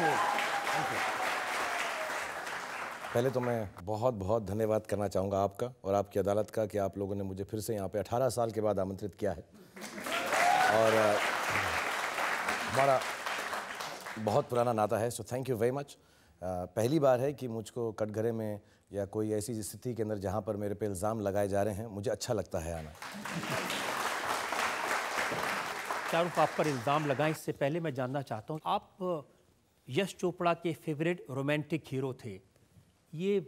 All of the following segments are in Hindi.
थैंक यू पहले तो मैं बहुत बहुत धन्यवाद करना चाहूँगा आपका और आपकी अदालत का कि आप लोगों ने मुझे फिर से यहाँ पे 18 साल के बाद आमंत्रित किया है और हमारा बहुत पुराना नाता है so thank you very much पहली बार है कि मुझको कटघरे में या कोई ऐसी स्थिति के अंदर जहाँ पर मेरे पे इल्ज़ाम लगाए जा रहे हैं मुझे अच्छा लगता है आना शाहरुख आप पर इल्ज़ाम लगाएं इससे पहले मैं जानना चाहता हूँ आप यश चोपड़ा के फेवरेट रोमांटिक हीरो थे ये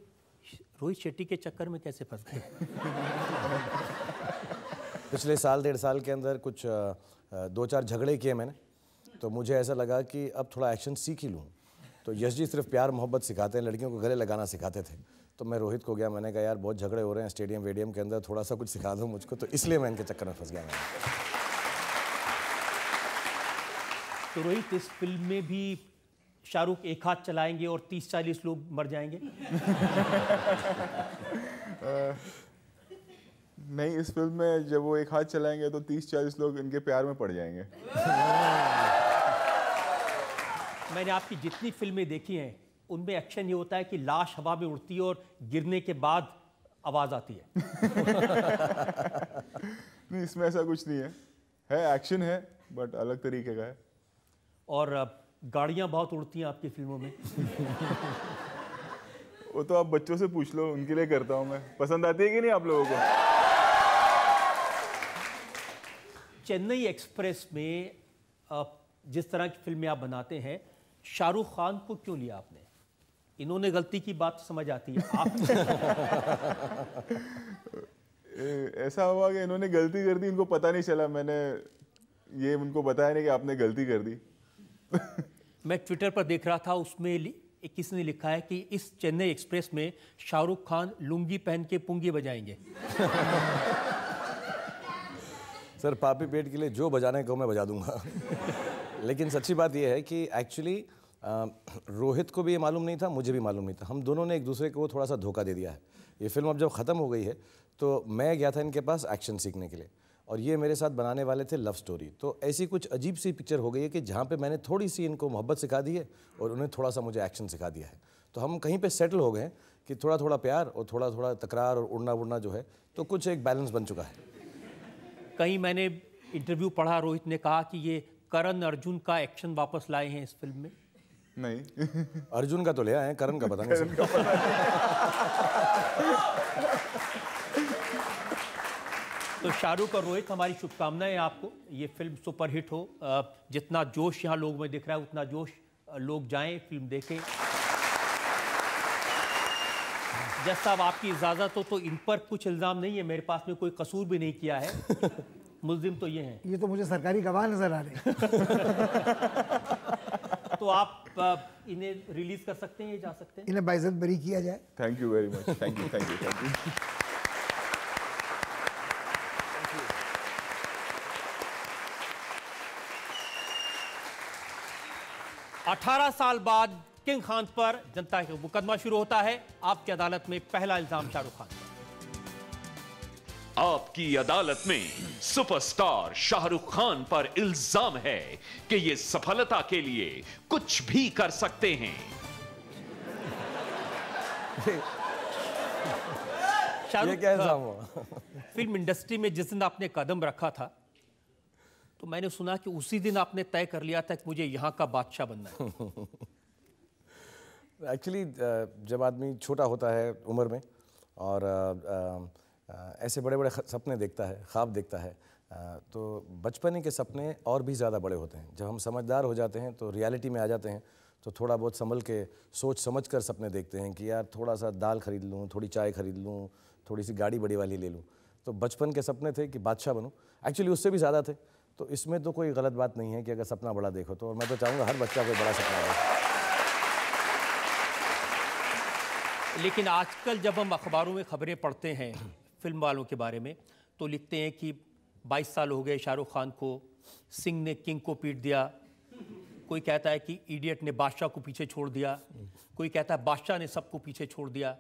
रोहित शेट्टी के चक्कर में कैसे फंस गए पिछले साल डेढ़ साल के अंदर कुछ दो चार झगड़े किए मैंने तो मुझे ऐसा लगा कि अब थोड़ा एक्शन सीख ही लूँ तो यश जी सिर्फ प्यार मोहब्बत सिखाते हैं लड़कियों को गले लगाना सिखाते थे तो मैं रोहित को गया मैंने कहा यार बहुत झगड़े हो रहे हैं स्टेडियम वेडियम के अंदर थोड़ा सा कुछ सिखा दो मुझको तो इसलिए मैं इनके चक्कर में फंस गया मैं तो रोहित इस फिल्म में भी शाहरुख एक हाथ चलाएंगे और तीस चालीस लोग मर जाएंगे आ, नहीं इस फिल्म में जब वो एक हाथ चलाएंगे तो तीस चालीस लोग इनके प्यार में पड़ जाएंगे मैंने आपकी जितनी फिल्में देखी हैं उनमें एक्शन ये होता है कि लाश हवा में उड़ती है और गिरने के बाद आवाज़ आती है नहीं इसमें ऐसा कुछ नहीं है है एक्शन है बट अलग तरीके का है और गाड़ियाँ बहुत उड़ती हैं आपकी फिल्मों में वो तो आप बच्चों से पूछ लो उनके लिए करता हूँ मैं पसंद आती है कि नहीं आप लोगों को चेन्नई एक्सप्रेस में जिस तरह की फिल्में आप बनाते हैं शाहरुख खान को क्यों लिया आपने इन्होंने गलती की बात तो समझ आती है आप ऐसा हुआ कि इन्होंने गलती कर दी इनको पता नहीं चला मैंने ये उनको बताया नहीं कि आपने गलती कर दी मैं ट्विटर पर देख रहा था उसमें किसी ने लिखा है कि इस चेन्नई एक्सप्रेस में शाहरुख खान लुंगी पहन के पुंगी बजाएंगे सर पापी पेट के लिए जो बजाने को मैं बजा दूंगा लेकिन सच्ची बात यह है कि एक्चुअली रोहित को भी ये मालूम नहीं था मुझे भी मालूम नहीं था हम दोनों ने एक दूसरे को थोड़ा सा धोखा दे दिया है ये फिल्म अब जब ख़त्म हो गई है तो मैं गया था इनके पास एक्शन सीखने के लिए और ये मेरे साथ बनाने वाले थे लव स्टोरी तो ऐसी कुछ अजीब सी पिक्चर हो गई है कि जहाँ पे मैंने थोड़ी सी इनको मोहब्बत सिखा दी है और उन्हें थोड़ा सा मुझे एक्शन सिखा दिया है तो हम कहीं पे सेटल हो गए कि थोड़ा थोड़ा प्यार और थोड़ा थोड़ा तकरार और उड़ना उड़ना जो है तो कुछ एक बैलेंस बन चुका है कहीं मैंने इंटरव्यू पढ़ा रोहित ने कहा कि ये करण अर्जुन का एक्शन वापस लाए हैं इस फिल्म में नहीं अर्जुन का तो ले आए करण का पता नहीं तो शाहरुख और रोहित हमारी शुभकामनाएं आपको ये फिल्म सुपरहिट हो जितना जोश यहाँ लोग में दिख रहा है उतना जोश लोग जाएं फिल्म देखें जैसा साहब आपकी इजाज़त हो तो इन पर कुछ इल्ज़ाम नहीं है मेरे पास में कोई कसूर भी नहीं किया है मुलिम तो ये हैं ये तो मुझे सरकारी गवाह नज़र आ रहे तो आप इन्हें रिलीज़ कर सकते हैं ये जा सकते हैं इन्हें बाइजत बरी किया जाए thank you very much thank you thank you thank you 18 साल बाद किंग खान पर जनता का मुकदमा शुरू होता है आपकी अदालत में पहला इल्जाम शाहरुख खान आपकी अदालत में सुपरस्टार शाहरुख खान पर इल्जाम है कि ये सफलता के लिए कुछ भी कर सकते हैं शाहरुख फिल्म इंडस्ट्री में जिस दिन आपने कदम रखा था तो मैंने सुना कि उसी दिन आपने तय कर लिया था कि मुझे यहाँ का बादशाह बनना है एक्चुअली uh, जब आदमी छोटा होता है उम्र में और uh, uh, ऐसे बड़े बड़े सपने देखता है ख्वाब देखता है तो बचपने के सपने और भी ज़्यादा बड़े होते हैं जब हम समझदार हो जाते हैं तो रियलिटी में आ जाते हैं तो थोड़ा बहुत संभल के सोच समझ कर सपने देखते हैं कि यार थोड़ा सा दाल खरीद लूँ थोड़ी चाय खरीद लूँ थोड़ी सी गाड़ी बड़ी वाली ले लूँ तो बचपन के सपने थे कि बादशाह बनूँ एक्चुअली उससे भी ज़्यादा थे तो इसमें तो कोई गलत बात नहीं है कि अगर सपना बड़ा देखो तो और मैं तो चाहूँगा हर बच्चा कोई बड़ा सपना देखे लेकिन आजकल जब हम अखबारों में खबरें पढ़ते हैं फिल्म वालों के बारे में तो लिखते हैं कि 22 साल हो गए शाहरुख खान को सिंह ने किंग को पीट दिया कोई कहता है कि इडियट ने बादशाह को पीछे छोड़ दिया कोई कहता है बादशाह ने सबको पीछे छोड़ दिया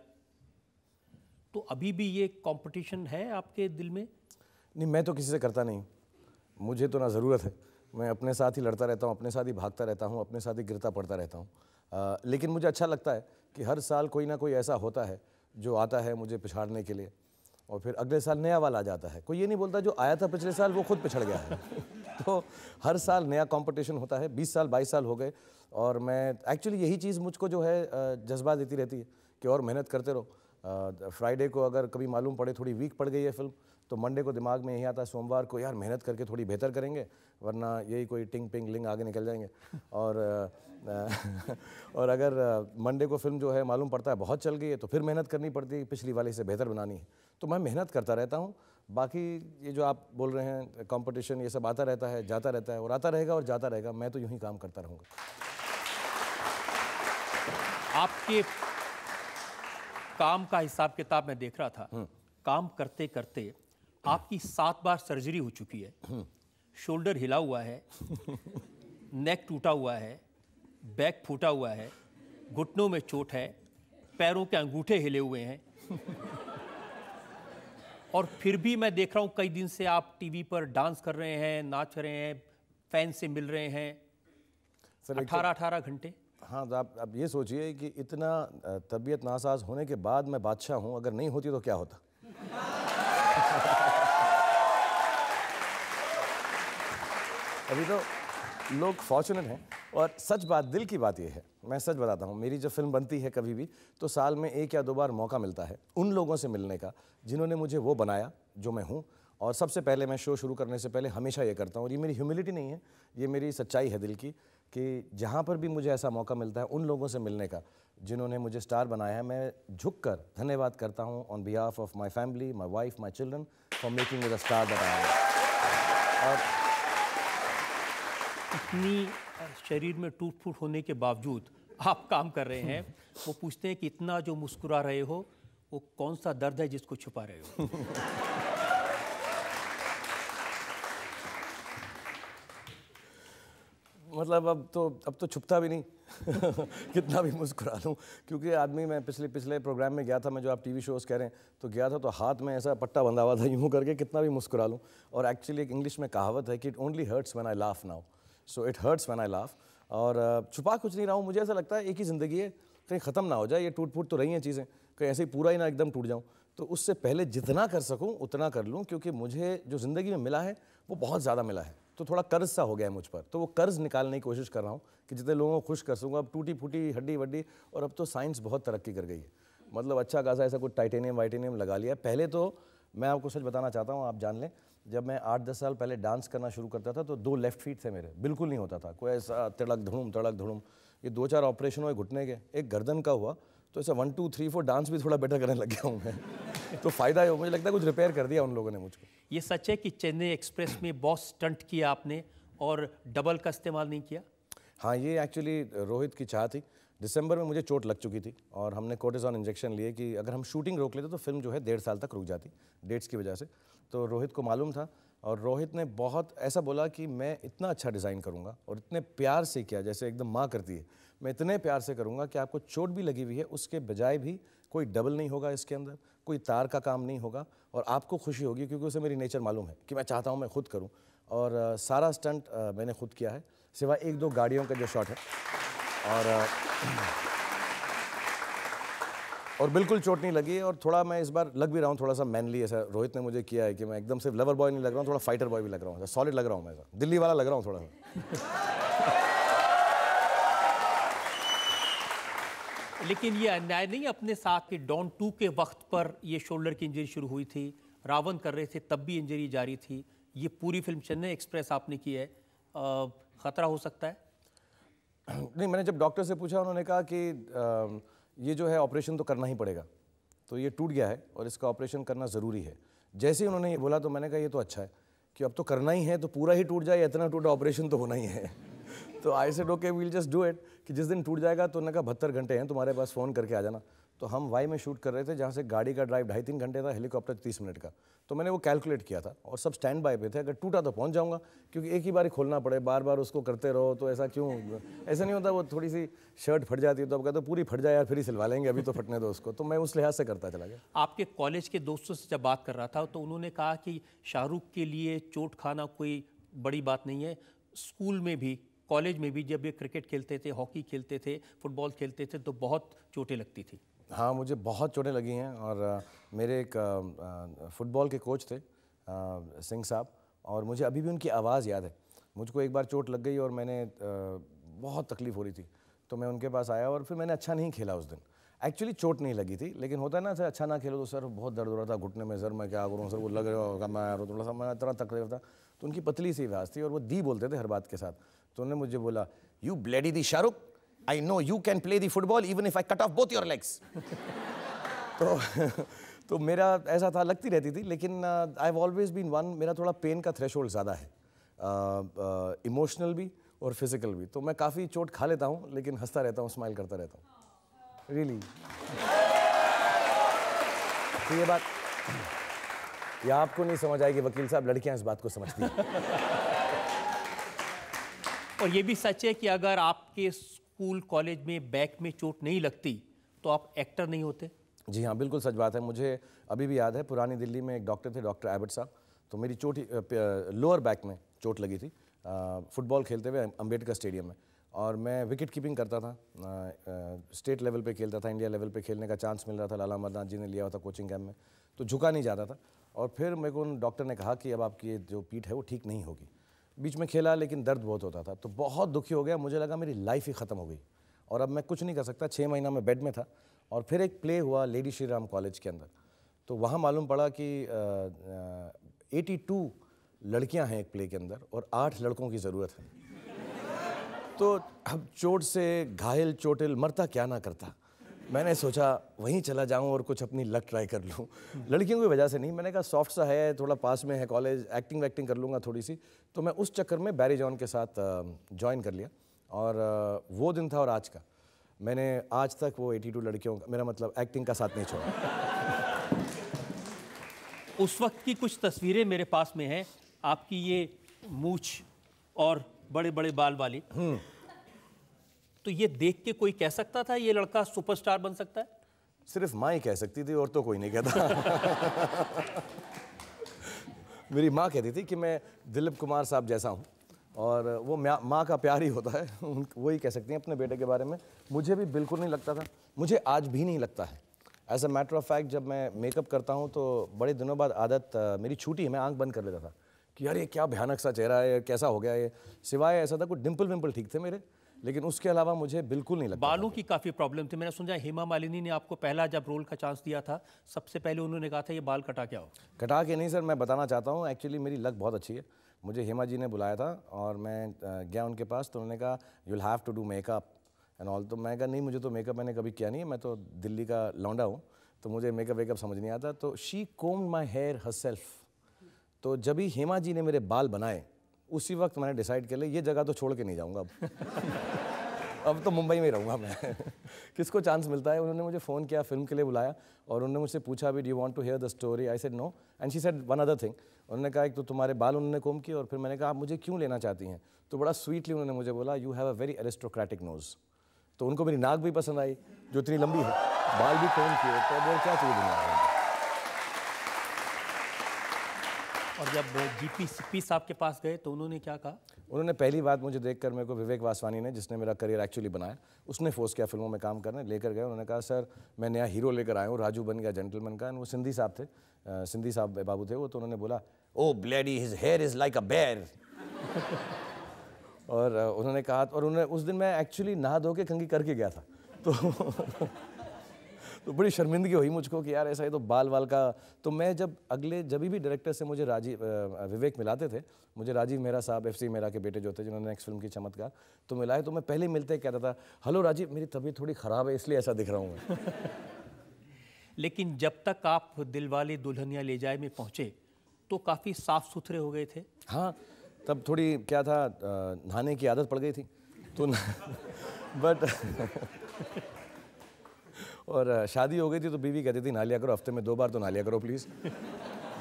तो अभी भी ये कंपटीशन है आपके दिल में नहीं मैं तो किसी से करता नहीं मुझे तो ना ज़रूरत है मैं अपने साथ ही लड़ता रहता हूँ अपने साथ ही भागता रहता हूँ अपने साथ ही गिरता पड़ता रहता हूँ लेकिन मुझे अच्छा लगता है कि हर साल कोई ना कोई ऐसा होता है जो आता है मुझे पिछाड़ने के लिए और फिर अगले साल नया वाला आ जाता है कोई ये नहीं बोलता जो आया था पिछले साल वो खुद पिछड़ गया है तो हर साल नया कंपटीशन होता है 20 साल 22 साल हो गए और मैं एक्चुअली यही चीज़ मुझको जो है जज्बा देती रहती है कि और मेहनत करते रहो फ्राइडे को अगर कभी मालूम पड़े थोड़ी वीक पड़ गई है फिल्म तो मंडे को दिमाग में यही आता है सोमवार को यार मेहनत करके थोड़ी बेहतर करेंगे वरना यही कोई टिंग पिंग लिंग आगे निकल जाएंगे और और अगर मंडे को फिल्म जो है मालूम पड़ता है बहुत चल गई है तो फिर मेहनत करनी पड़ती है पिछली वाली से बेहतर बनानी है तो मैं मेहनत करता रहता हूँ बाकी ये जो आप बोल रहे हैं कॉम्पिटिशन ये सब आता रहता है जाता रहता है और आता रहेगा और जाता रहेगा मैं तो यूँ काम करता रहूँगा आपके काम का हिसाब किताब मैं देख रहा था हम्म। काम करते करते आपकी सात बार सर्जरी हो चुकी है शोल्डर हिला हुआ है नेक टूटा हुआ है बैक फूटा हुआ है घुटनों में चोट है पैरों के अंगूठे हिले हुए हैं और फिर भी मैं देख रहा हूँ कई दिन से आप टीवी पर डांस कर रहे हैं नाच रहे हैं फैन से मिल रहे हैं अठारह अठारह घंटे हाँ तो आप अब ये सोचिए कि इतना तबीयत नासाज होने के बाद मैं बादशाह हूँ अगर नहीं होती तो क्या होता अभी तो लोग फॉर्चुनेट हैं और सच बात दिल की बात यह है मैं सच बताता हूँ मेरी जब फिल्म बनती है कभी भी तो साल में एक या दो बार मौका मिलता है उन लोगों से मिलने का जिन्होंने मुझे वो बनाया जो मैं हूँ और सबसे पहले मैं शो शुरू करने से पहले हमेशा ये करता हूँ और ये मेरी ह्यूमिलिटी नहीं है ये मेरी सच्चाई है दिल की कि जहाँ पर भी मुझे ऐसा मौका मिलता है उन लोगों से मिलने का जिन्होंने मुझे स्टार बनाया है मैं झुक कर धन्यवाद करता हूँ on behalf of my family my wife my children for making with star बनाया और इतनी शरीर में टूट फूट होने के बावजूद आप काम कर रहे हैं वो पूछते हैं कि इतना जो मुस्कुरा रहे हो वो कौन सा दर्द है जिसको छुपा रहे हो मतलब अब तो अब तो छुपता भी नहीं कितना भी मुस्कुरा लूँ क्योंकि आदमी मैं पिछले पिछले प्रोग्राम में गया था मैं जो आप टीवी शोज़ कह रहे हैं तो गया था तो हाथ में ऐसा पट्टा बंधा हुआ था यूँ करके कितना भी मुस्कुरा लूँ और एक्चुअली एक इंग्लिश में कहावत है कि it only hurts when I laugh now so it hurts when I laugh और छुपा कुछ नहीं रहा हूँ मुझे ऐसा लगता है एक ही ज़िंदगी है कहीं ख़त्म ना हो जाए ये टूट फूट तो रही हैं चीज़ें कहीं ऐसे ही पूरा ही ना एकदम टूट जाऊँ तो उससे पहले जितना कर सकूँ उतना कर लूँ क्योंकि मुझे जो ज़िंदगी में मिला है वो बहुत ज़्यादा मिला है तो थोड़ा कर्ज सा हो गया है मुझ पर तो वो कर्ज निकालने की कोशिश कर रहा हूँ कि जितने लोगों को खुश कर सकूँगा अब टूटी फूटी हड्डी वड्डी और अब तो साइंस बहुत तरक्की कर गई है मतलब अच्छा खासा ऐसा कुछ टाइटेनियम वाइटेनियम लगा लिया पहले तो मैं आपको सच बताना चाहता हूँ आप जान लें जब मैं आठ दस साल पहले डांस करना शुरू करता था तो दो लेफ्ट फीट थे मेरे बिल्कुल नहीं होता था कोई ऐसा तड़क धड़ूम तड़क धड़ूम ये दो चार ऑपरेशन हुए घुटने के एक गर्दन का हुआ तो ऐसा one two three four dance भी थोड़ा बेटर करने लग गया हूँ मैं तो फ़ायदा है मुझे लगता है कुछ रिपेयर कर दिया उन लोगों ने मुझको ये सच है कि चेन्नई एक्सप्रेस में बहुत स्टंट किया आपने और डबल का इस्तेमाल नहीं किया हाँ ये एक्चुअली रोहित की चाह थी दिसंबर में मुझे चोट लग चुकी थी और हमने कोटेजॉन इंजेक्शन लिए कि अगर हम शूटिंग रोक लेते तो फिल्म जो है डेढ़ साल तक रुक जाती डेट्स की वजह से तो रोहित को मालूम था और रोहित ने बहुत ऐसा बोला कि मैं इतना अच्छा डिज़ाइन करूँगा और इतने प्यार से किया जैसे एकदम माँ करती है मैं इतने प्यार से करूँगा कि आपको चोट भी लगी हुई है उसके बजाय भी कोई डबल नहीं होगा इसके अंदर कोई तार का काम नहीं होगा और आपको खुशी होगी क्योंकि उसे मेरी नेचर मालूम है कि मैं चाहता हूँ मैं खुद करूँ और आ, सारा स्टंट मैंने खुद किया है सिवा एक दो गाड़ियों का जो शॉट है और आ, और बिल्कुल चोट नहीं लगी और थोड़ा मैं इस बार लग भी रहा हूँ थोड़ा सा मैनली ऐसा रोहित ने मुझे किया है कि मैं एकदम सिर्फ लवर बॉय नहीं लग रहा हूँ थोड़ा फाइटर बॉय भी लग रहा हूँ सॉलिड लग रहा हूँ मैं दिल्ली वाला लग रहा हूँ थोड़ा सा लेकिन ये अन्याय नहीं अपने साथ के डॉन टू के वक्त पर ये शोल्डर की इंजरी शुरू हुई थी रावण कर रहे थे तब भी इंजरी जारी थी ये पूरी फिल्म चेन्नई एक्सप्रेस आपने की है ख़तरा हो सकता है नहीं मैंने जब डॉक्टर से पूछा उन्होंने कहा कि ये जो है ऑपरेशन तो करना ही पड़ेगा तो ये टूट गया है और इसका ऑपरेशन करना ज़रूरी है जैसे ही उन्होंने ये बोला तो मैंने कहा ये तो अच्छा है कि अब तो करना ही है तो पूरा ही टूट जाए इतना टूटा ऑपरेशन तो होना ही है तो I said okay we'll just do it कि जिस दिन टूट जाएगा तो उन्होंने कहा बहत्तर घंटे हैं तुम्हारे पास फ़ोन करके आ जाना तो हम वाई में शूट कर रहे थे जहाँ से गाड़ी का ड्राइव ढाई तीन घंटे था हेलीकॉप्टर तीस मिनट का तो मैंने वो कैलकुलेट किया था और सब स्टैंड बाय पे थे अगर टूटा तो पहुँच जाऊँगा क्योंकि एक ही बार ही खोलना पड़े बार बार उसको करते रहो तो ऐसा क्यों ऐसा नहीं होता वो थोड़ी सी शर्ट फट जाती है तो अब कहते पूरी फट जाए यार फिर ही सिलवा लेंगे अभी तो फटने दो उसको तो मैं उस लिहाज से करता चला गया आपके कॉलेज के दोस्तों से जब बात कर रहा था तो उन्होंने कहा कि शाहरुख के लिए चोट खाना कोई बड़ी बात नहीं है स्कूल में भी कॉलेज में भी जब ये क्रिकेट खेलते थे हॉकी खेलते थे फुटबॉल खेलते थे तो बहुत चोटें लगती थी हाँ मुझे बहुत चोटें लगी हैं और मेरे एक फ़ुटबॉल के कोच थे सिंह साहब और मुझे अभी भी उनकी आवाज़ याद है मुझको एक बार चोट लग गई और मैंने बहुत तकलीफ़ हो रही थी तो मैं उनके पास आया और फिर मैंने अच्छा नहीं खेला उस दिन एक्चुअली चोट नहीं लगी थी लेकिन होता है ना सर अच्छा ना खेलो तो सर बहुत दर्द हो रहा था घुटने में सर मैं क्या करूँ सर वो लग रहा होगा मैं थोड़ा सा मैं इतना तकलीफ था तो उनकी पतली सी आवाज़ थी और वो दी बोलते थे हर बात के साथ तो उन्होंने मुझे बोला you bloody the Shahrukh I know you can play the football even if I cut off both your legs तो तो मेरा ऐसा था लगती रहती थी लेकिन I have always been one मेरा थोड़ा पेन का थ्रेश ज़्यादा है इमोशनल uh, uh, भी और फिजिकल भी तो मैं काफ़ी चोट खा लेता हूँ लेकिन हंसता रहता हूँ स्माइल करता रहता हूँ रियली तो ये बात ये आपको नहीं समझ आएगी वकील साहब लड़कियाँ इस बात को समझती हैं और ये भी सच है कि अगर आपके स्कूल कॉलेज में बैक में चोट नहीं लगती तो आप एक्टर नहीं होते जी हाँ बिल्कुल सच बात है मुझे अभी भी याद है पुरानी दिल्ली में एक डॉक्टर थे डॉक्टर एबट साहब तो मेरी चोट लोअर बैक में चोट लगी थी फुटबॉल खेलते हुए अम्बेडकर स्टेडियम में और मैं विकेट कीपिंग करता था स्टेट लेवल पे खेलता था इंडिया लेवल पे खेलने का चांस मिल रहा था लाला अमरनाथ जी ने लिया हुआ था कोचिंग कैम्प में तो झुका नहीं जाता था और फिर मेरे को उन डॉक्टर ने कहा कि अब आपकी जो पीठ है वो ठीक नहीं होगी बीच में खेला लेकिन दर्द बहुत होता था तो बहुत दुखी हो गया मुझे लगा मेरी लाइफ ही ख़त्म हो गई और अब मैं कुछ नहीं कर सकता छः महीना में बेड में था और फिर एक प्ले हुआ लेडी श्री राम कॉलेज के अंदर तो वहाँ मालूम पड़ा कि एटी टू लड़कियाँ हैं एक प्ले के अंदर और आठ लड़कों की ज़रूरत है तो अब चोट से घायल चोटिल मरता क्या ना करता मैंने सोचा वहीं चला जाऊं और कुछ अपनी लक ट्राई कर लूं लड़कियों की वजह से नहीं मैंने कहा सॉफ्ट सा है थोड़ा पास में है कॉलेज एक्टिंग वैक्टिंग कर लूँगा थोड़ी सी तो मैं उस चक्कर में बैरी जॉन के साथ ज्वाइन कर लिया और वो दिन था और आज का मैंने आज तक वो 82 लड़कियों का मेरा मतलब एक्टिंग का साथ नहीं छोड़ा उस वक्त की कुछ तस्वीरें मेरे पास में हैं आपकी ये मूछ और बड़े बड़े बाल वाली हम्म। तो ये देख के कोई कह सकता था ये लड़का सुपरस्टार बन सकता है सिर्फ माँ ही कह सकती थी और तो कोई नहीं कहता मेरी माँ कहती थी कि मैं दिलीप कुमार साहब जैसा हूँ और वो माँ का प्यार ही होता है वो ही कह सकती हैं अपने बेटे के बारे में मुझे भी बिल्कुल नहीं लगता था मुझे आज भी नहीं लगता है as a matter of fact जब मैं मेकअप करता हूँ तो बड़े दिनों बाद आदत मेरी छूटी है मैं आंख बंद कर लेता था कि यार ये क्या भयानक सा चेहरा है कैसा हो गया ये सिवाय ऐसा था कुछ डिम्पल विम्पल ठीक थे मेरे लेकिन उसके अलावा मुझे बिल्कुल नहीं लगता बालों की काफ़ी प्रॉब्लम थी मैंने सुना हेमा मालिनी ने आपको पहला जब रोल का चांस दिया था सबसे पहले उन्होंने कहा था ये बाल कटा क्या हो कटा के नहीं सर मैं बताना चाहता हूँ एक्चुअली मेरी लक बहुत अच्छी है मुझे हेमा जी ने बुलाया था और मैं गया उनके पास तो उन्होंने कहा you'll have to do makeup and all तो मैं कहा नहीं मुझे तो मेकअप मैंने कभी किया नहीं है मैं तो दिल्ली का लौंडा हूँ तो मुझे मेकअप वेकअप समझ नहीं आता तो she combed my hair herself तो जब ही हेमा जी ने मेरे बाल बनाए उसी वक्त मैंने डिसाइड कर लिया ये जगह तो छोड़ के नहीं जाऊँगा अब अब तो मुंबई में रहूँगा मैं किसको चांस मिलता है उन्होंने मुझे फ़ोन किया फिल्म के लिए बुलाया और उन्होंने मुझसे पूछा भी do want to hear the story I said no and she said one other thing उन्होंने कहा एक तो तुम्हारे बाल उन्होंने कोम किए और फिर मैंने कहा आप मुझे क्यों लेना चाहती हैं तो बड़ा स्वीटली उन्होंने मुझे बोला you have a very aristocratic nose तो उनको मेरी नाक भी पसंद आई जो इतनी लंबी है बाल भी कोम किए तो वो क्या चाहिए दुनिया और जब जीपी पी साहब के पास गए तो उन्होंने क्या कहा उन्होंने पहली बात मुझे देखकर मेरे को विवेक वासवानी ने जिसने मेरा करियर एक्चुअली बनाया उसने फोर्स किया फिल्मों में काम करने लेकर गए उन्होंने कहा सर मैं नया हीरो लेकर आया हूँ राजू बन गया जेंटलमैन का एंड वो सिंधी साहब थे सिंधी साहब बाबू थे वो तो उन्होंने बोला oh bloody his hair is like a bear और उन्होंने कहा और उन्होंने उस दिन मैं एक्चुअली नहा धो के कंगी करके गया था तो तो बड़ी शर्मिंदगी हुई मुझको कि यार ऐसा ये तो बाल वाल का तो मैं जब अगले जब भी डायरेक्टर से मुझे राजीव विवेक मिलाते थे मुझे राजीव मेहरा साहब एफ सी मेहरा के बेटे जो थे जिन्होंने नेक्स्ट फिल्म की चमत्कार तो मिलाए तो मैं पहले मिलते कहता था हेलो राजीव मेरी तबीयत थोड़ी ख़राब है इसलिए ऐसा दिख रहा हूँ मैं लेकिन जब तक आप दिल वाले दुल्हनिया ले जाए में पहुँचे तो काफ़ी साफ सुथरे हो गए थे हाँ तब थोड़ी क्या था नहाने की आदत पड़ गई थी तो बट और शादी हो गई थी तो बीवी कहती थी ना लिया करो हफ्ते में दो बार तो ना लिया करो प्लीज़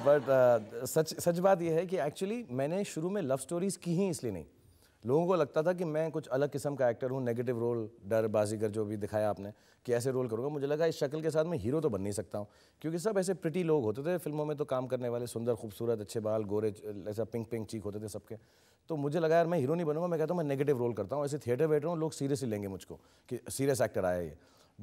बट सच सच बात यह है कि एक्चुअली मैंने शुरू में लव स्टोरीज़ की ही इसलिए नहीं लोगों को लगता था कि मैं कुछ अलग किस्म का एक्टर हूँ नेगेटिव रोल डर बाजीगर जो भी दिखाया आपने कि ऐसे रोल करूँगा मुझे लगा इस शक्ल के साथ मैं हीरो तो बन नहीं सकता हूँ क्योंकि सब ऐसे प्रिटी लोग होते थे फिल्मों में तो काम करने वाले सुंदर खूबसूरत अच्छे बाल गोरे ऐसा पिंक पिंक चीक होते थे सबके तो मुझे लगा यार मैं हीरो नहीं बनूंगा मैं कहता हूँ मैं नेगेटिव रोल करता हूँ ऐसे थिएटर बैठ रहा हूँ लोग सीरियसली लेंगे मुझको कि सीरियस एक्टर आया ये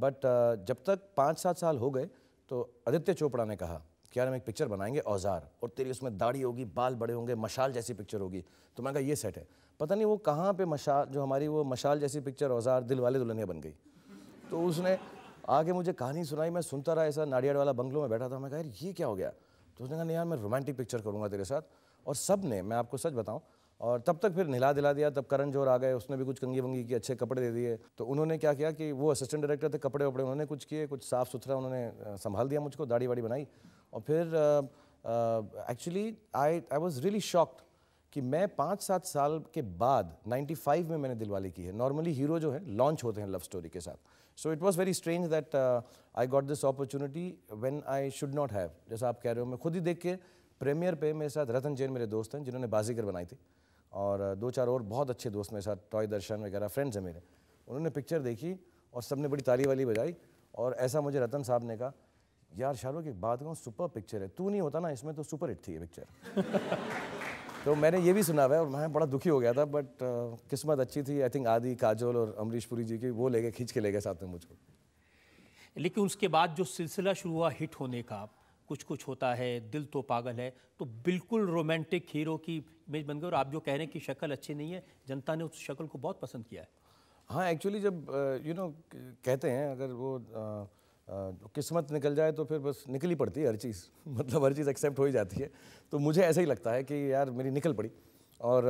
बट uh, जब तक पाँच सात साल हो गए तो आदित्य चोपड़ा ने कहा कि यार हम एक पिक्चर बनाएंगे औजार और तेरी उसमें दाढ़ी होगी बाल बड़े होंगे मशाल जैसी पिक्चर होगी तो मैंने कहा ये सेट है पता नहीं वो कहाँ पे मशाल जो हमारी वो मशाल जैसी पिक्चर औजार दिल वाले दुल्हनिया बन गई तो उसने आगे मुझे कहानी सुनाई मैं सुनता रहा ऐसा नाडियाड वाला बंगलों में बैठा था मैं कहा यार ये क्या हो गया तो उसने कहा नहीं यार मैं रोमांटिक पिक्चर करूँगा तेरे साथ और सब ने मैं आपको सच बताऊँ और तब तक फिर नहला दिला दिया तब करण जोर आ गए उसने भी कुछ कंगी वंगी की अच्छे कपड़े दे दिए तो उन्होंने क्या किया कि वो असिस्टेंट डायरेक्टर थे कपड़े वपड़े उन्होंने कुछ किए कुछ साफ़ सुथरा उन्होंने संभाल दिया मुझको दाढ़ी वाड़ी बनाई और फिर actually I I was really shocked कि मैं पाँच सात साल के बाद 95 में मैंने दिलवाली की है नॉर्मली हीरो जो है लॉन्च होते हैं लव स्टोरी के साथ so it was very strange that I got this opportunity when I should not have जैसा आप कह रहे हो मैं खुद ही देख के प्रीमियर पे मेरे साथ रतन जैन मेरे दोस्त हैं जिन्होंने बाजीगर बनाई थी और दो चार और बहुत अच्छे दोस्त मेरे साथ टॉय दर्शन वगैरह फ्रेंड्स हैं मेरे उन्होंने पिक्चर देखी और सब ने बड़ी ताली वाली बजाई और ऐसा मुझे रतन साहब ने कहा यार शाहरुख एक बात कहूँ सुपर पिक्चर है तू नहीं होता ना इसमें तो सुपर हिट थी ये पिक्चर तो मैंने ये भी सुना हुआ है और मैं बड़ा दुखी हो गया था बट uh, किस्मत अच्छी थी आई थिंक आदि काजोल और अमरीश पुरी जी की वो ले गए खींच के ले गए साथ में मुझको लेकिन उसके बाद जो सिलसिला शुरू हुआ हिट होने का कुछ कुछ होता है दिल तो पागल है तो बिल्कुल रोमांटिक हीरो की इमेज बन गई और आप जो कह रहे हैं कि शक्ल अच्छी नहीं है जनता ने उस शक्ल को बहुत पसंद किया है हाँ एक्चुअली जब यू नो कहते हैं अगर वो आ, किस्मत निकल जाए तो फिर बस निकली पड़ती है हर चीज़ मतलब हर चीज़ एक्सेप्ट हो ही जाती है तो मुझे ऐसा ही लगता है कि यार मेरी निकल पड़ी और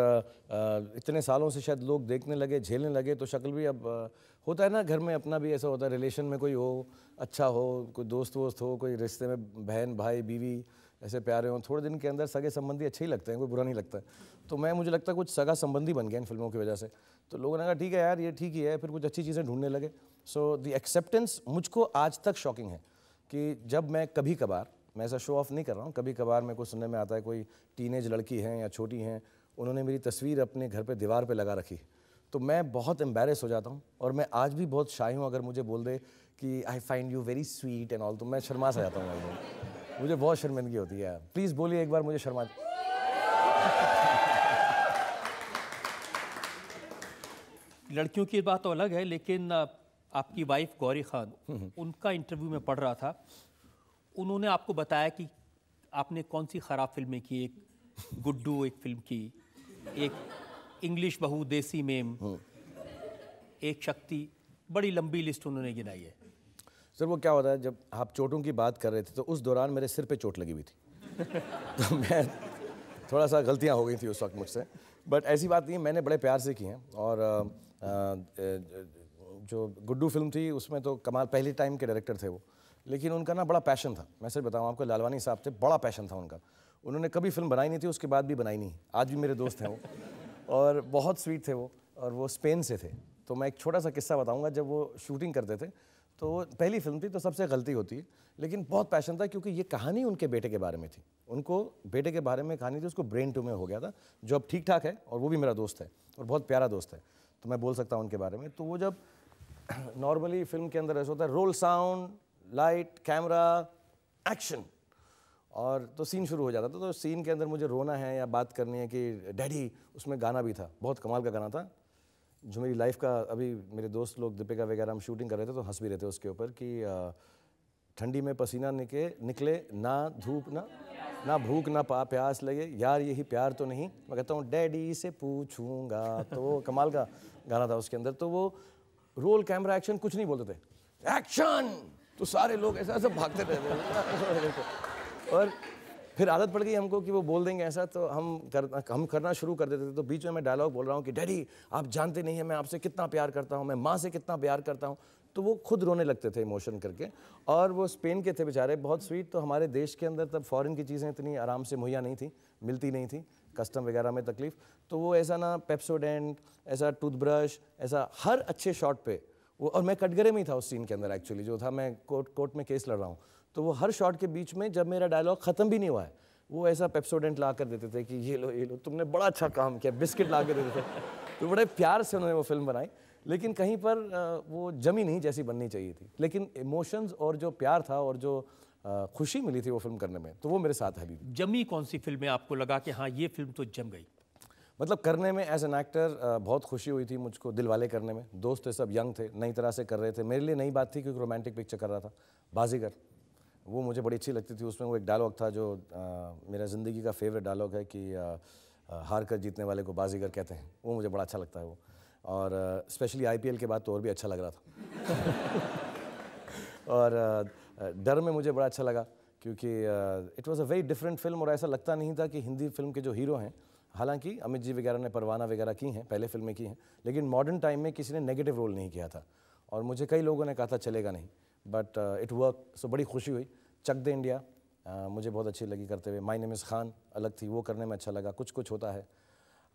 इतने सालों से शायद लोग देखने लगे झेलने लगे तो शक्ल भी अब होता है ना घर में अपना भी ऐसा होता है रिलेशन में कोई हो अच्छा हो कोई दोस्त वोस्त हो कोई रिश्ते में बहन भाई बीवी ऐसे प्यारे हों थोड़े दिन के अंदर सगे संबंधी अच्छे ही लगते हैं कोई बुरा नहीं लगता तो मैं मुझे लगता है कुछ सगा संबंधी बन गया इन फिल्मों की वजह से तो लोगों ने कहा ठीक है यार ये ठीक ही है फिर कुछ अच्छी चीज़ें ढूंढने लगे सो दी एक्सेप्टेंस मुझको आज तक शॉकिंग है कि जब मैं कभी कभार मैं ऐसा शो ऑफ नहीं कर रहा हूँ कभी कभार मेरे को सुनने में आता है कोई टीनेज लड़की हैं या छोटी हैं उन्होंने मेरी तस्वीर अपने घर पर दीवार पर लगा रखी है तो मैं बहुत एम्बेरस हो जाता हूँ और मैं आज भी बहुत शाही हूँ अगर मुझे बोल दे कि I find you very sweet and all तो मैं शर्मा से जाता हूँ मुझे बहुत शर्मिंदगी होती है प्लीज़ बोलिए एक बार मुझे शर्मा लड़कियों की बात तो अलग है लेकिन आपकी वाइफ गौरी खान हम्म। उनका इंटरव्यू में पढ़ रहा था उन्होंने आपको बताया कि आपने कौन सी ख़राब फिल्में की एक गुड्डू एक फिल्म की एक इंग्लिश बहु देसी मेम एक शक्ति बड़ी लंबी लिस्ट उन्होंने गिनाई है सर वो क्या होता है जब आप चोटों की बात कर रहे थे तो उस दौरान मेरे सिर पे चोट लगी हुई थी तो मैं थोड़ा सा गलतियाँ हो गई थी उस वक्त मुझसे बट ऐसी बात नहीं मैंने बड़े प्यार से की हैं और आ, आ, जो गुड्डू फिल्म थी उसमें तो कमाल पहले टाइम के डायरेक्टर थे वो लेकिन उनका ना बड़ा पैशन था मैं सर बताऊँ आपको लालवानी साहब थे बड़ा पैशन था उनका उन्होंने कभी फिल्म बनाई नहीं थी उसके बाद भी बनाई नहीं आज भी मेरे दोस्त हैं वो और बहुत स्वीट थे वो और वो स्पेन से थे तो मैं एक छोटा सा किस्सा बताऊंगा जब वो शूटिंग करते थे तो पहली फिल्म थी तो सबसे गलती होती है लेकिन बहुत पैशन था क्योंकि ये कहानी उनके बेटे के बारे में थी उनको बेटे के बारे में कहानी थी उसको ब्रेन ट्यूमर हो गया था जो अब ठीक ठाक है और वो भी मेरा दोस्त है और बहुत प्यारा दोस्त है तो मैं बोल सकता हूँ उनके बारे में तो वो जब नॉर्मली फिल्म के अंदर ऐसा होता है roll sound light camera action और तो सीन शुरू हो जाता था तो सीन के अंदर मुझे रोना है या बात करनी है कि डैडी उसमें गाना भी था बहुत कमाल का गाना था जो मेरी लाइफ का अभी मेरे दोस्त लोग दीपिका वगैरह हम शूटिंग कर रहे थे तो हंस भी रहे थे उसके ऊपर कि ठंडी में पसीना निके निकले ना धूप ना ना भूख ना पा प्यास लगे यार यही प्यार तो नहीं मैं कहता हूँ डैडी से पूछूंगा तो कमाल का गाना था उसके अंदर तो वो रोल कैमरा एक्शन कुछ नहीं बोलते थे एक्शन तो सारे लोग ऐसे ऐसे भागते रहते और फिर आदत पड़ गई हमको कि वो बोल देंगे ऐसा तो हम कर हम करना शुरू कर देते थे तो बीच में मैं डायलॉग बोल रहा हूँ कि डैडी आप जानते नहीं हैं मैं आपसे कितना प्यार करता हूँ मैं माँ से कितना प्यार करता हूँ तो वो खुद रोने लगते थे इमोशन करके और वो स्पेन के थे बेचारे बहुत स्वीट तो हमारे देश के अंदर तब फॉरेन की चीज़ें इतनी आराम से मुहैया नहीं थी मिलती नहीं थी कस्टम वगैरह में तकलीफ़ तो वो ऐसा ना पेप्सोडेंट ऐसा टूथब्रश ऐसा हर अच्छे शॉट पे वो और मैं कटघरे में ही था उस सीन के अंदर एक्चुअली जो था मैं कोर्ट कोर्ट में केस लड़ रहा हूँ तो वो हर शॉट के बीच में जब मेरा डायलॉग ख़त्म भी नहीं हुआ है वो ऐसा पेप्सोडेंट ला कर देते थे कि ये लो ये लो तुमने बड़ा अच्छा काम किया बिस्किट ला कर देते थे तो बड़े प्यार से उन्होंने वो फिल्म बनाई लेकिन कहीं पर वो जमी नहीं जैसी बननी चाहिए थी लेकिन इमोशंस और जो प्यार था और जो खुशी मिली थी वो फिल्म करने में तो वो मेरे साथ है भी जमी कौन सी फिल्म आपको लगा कि हाँ ये फिल्म तो जम गई मतलब करने में एज एन एक्टर बहुत खुशी हुई थी मुझको दिलवाले करने में दोस्त थे सब यंग थे नई तरह से कर रहे थे मेरे लिए नई बात थी क्योंकि रोमांटिक पिक्चर कर रहा था बाजीगर वो मुझे बड़ी अच्छी लगती थी उसमें वो एक डायलॉग था जो आ, मेरा ज़िंदगी का फेवरेट डायलॉग है कि आ, आ, हार कर जीतने वाले को बाजीगर कहते हैं वो मुझे बड़ा अच्छा लगता है वो और स्पेशली आई के बाद तो और भी अच्छा लग रहा था और डर में मुझे बड़ा अच्छा लगा क्योंकि it was a very different film और ऐसा लगता नहीं था कि हिंदी फिल्म के जो हीरो हैं हालांकि अमित जी वगैरह ने परवाना वगैरह की हैं पहले फिल्में की हैं लेकिन मॉडर्न टाइम में किसी ने नेगेटिव रोल नहीं किया था और मुझे कई लोगों ने कहा था चलेगा नहीं बट इट वर्क सो बड़ी खुशी हुई चक दे इंडिया uh, मुझे बहुत अच्छी लगी करते हुए माई नेम इज़ खान अलग थी वो करने में अच्छा लगा कुछ कुछ होता है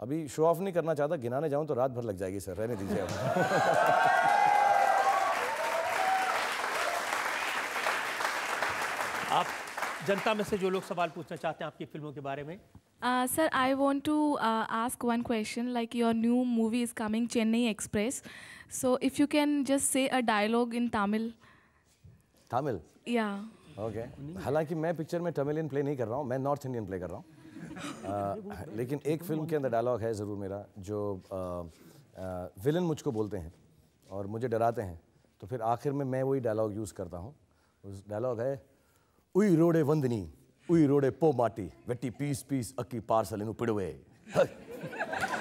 अभी शो ऑफ नहीं करना चाहता गिनाने जाऊँ तो रात भर लग जाएगी सर रहने दीजिए आप आप जनता में से जो लोग सवाल पूछना चाहते हैं आपकी फिल्मों के बारे में sir I want to ask one question like your new movie is coming Chennai Express so if you can just say a dialogue in Tamil Tamil या ओके हालांकि मैं पिक्चर में तमिलियन प्ले नहीं कर रहा हूँ मैं नॉर्थ इंडियन प्ले कर रहा हूँ लेकिन एक फिल्म के अंदर डायलॉग है ज़रूर मेरा जो विलन मुझको बोलते हैं और मुझे डराते हैं तो फिर आखिर में मैं वही डायलॉग यूज़ करता हूँ उस डायलॉग है उई रोड़े वंदनी उई रोड़े पो माटी वेटी पीस पीस अक्की पार्सल इन पिड़वे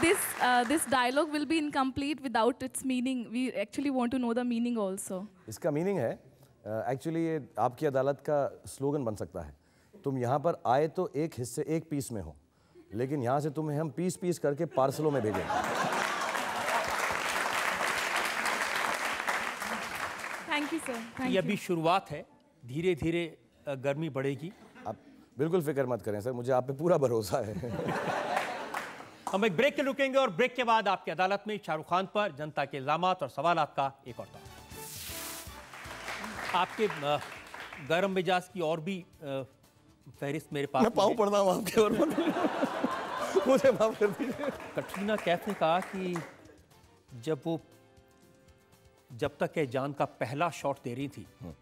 this, uh, this dialogue will be incomplete without its meaning. We actually want to know the meaning also. इसका meaning है एक्चुअली uh, ये आपकी अदालत का स्लोगन बन सकता है तुम यहाँ पर आए तो एक हिस्से एक पीस में हो लेकिन यहाँ से तुम्हें हम पीस पीस करके पार्सलों में भेजेंगे थैंक यू सर ये अभी शुरुआत है धीरे धीरे uh, गर्मी बढ़ेगी आप बिल्कुल फिक्र मत करें सर मुझे आप पे पूरा भरोसा है हम एक ब्रेक के रुकेंगे और ब्रेक के बाद आपकी अदालत में शाहरुख खान पर जनता के इल्जाम और सवाल का एक और दौर आपके गर्म मिजाज की और भी फहरिस्त मेरे पास मैं पड़ना आपके और मुझे माफ कर दीजिए कटरीना कैफ ने कहा कि जब वो जब तक है जान का पहला शॉट दे रही थी हम्म।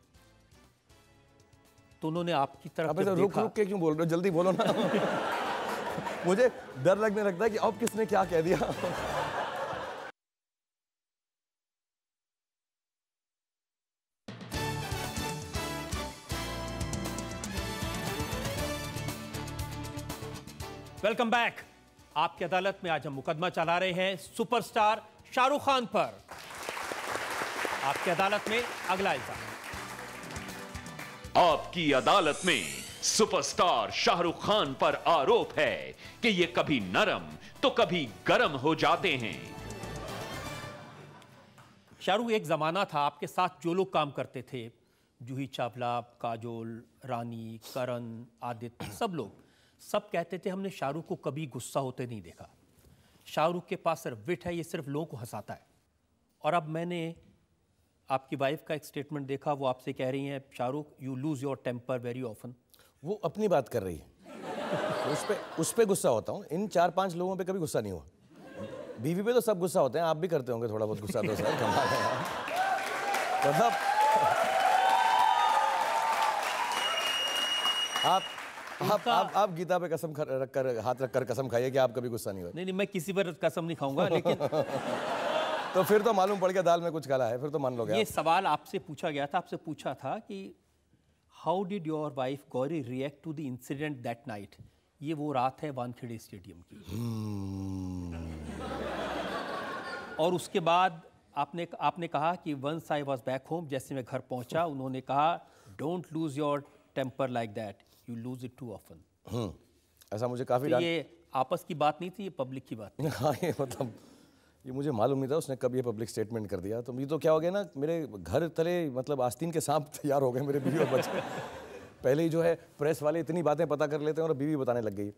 तो उन्होंने आपकी तरफ तो रुक रुक के क्यों बोल रहे हो जल्दी बोलो ना मुझे डर लगने लगता है कि अब किसने क्या कह दिया वेलकम बैक आपकी अदालत में आज हम मुकदमा चला रहे हैं सुपरस्टार शाहरुख खान पर आपकी अदालत में अगला इल्जाम आपकी अदालत में सुपरस्टार शाहरुख खान पर आरोप है कि ये कभी नरम तो कभी गर्म हो जाते हैं शाहरुख एक जमाना था आपके साथ जो लोग काम करते थे जूही चावला काजोल रानी करण आदित्य सब लोग सब कहते थे हमने शाहरुख को कभी गुस्सा होते नहीं देखा शाहरुख के पास सिर्फ विट है ये सिर्फ लोगों को हंसाता है और अब मैंने आपकी वाइफ का एक स्टेटमेंट देखा वो आपसे कह रही हैं Shahrukh you lose your temper very often वो अपनी बात कर रही है उस पर उस पर गुस्सा होता हूँ इन चार पांच लोगों पे कभी गुस्सा नहीं हुआ बीवी पे तो सब गुस्सा होते हैं आप भी करते होंगे थोड़ा बहुत गुस्सा तो सर मतलब आप आप, आप आप गीता पे कसम रख कर हाथ रख कर कसम खाइए कि आप कभी गुस्सा नहीं हो नहीं नहीं मैं किसी पर कसम नहीं खाऊंगा लेकिन तो फिर तो मालूम पड़ गया दाल में कुछ काला है फिर तो मान लो ये सवाल आपसे पूछा गया था आपसे पूछा था कि how did your wife Gauri react to the incident that night ये वो रात है वानखेड़े स्टेडियम की hmm. और उसके बाद आपने आपने कहा कि once I was back home जैसे मैं घर पहुंचा उन्होंने कहा don't lose your temper like that you lose it too often ऐसा मुझे काफ़ी तो ये आपस की बात नहीं थी ये पब्लिक की बात हाँ ये मतलब ये मुझे मालूम नहीं था उसने कब ये पब्लिक स्टेटमेंट कर दिया तो ये तो क्या हो गया ना मेरे घर तले मतलब आस्तीन के सांप तैयार हो गए मेरे बीवी और बच्चे पहले ही जो है प्रेस वाले इतनी बातें पता कर लेते हैं और बीवी बताने लग गई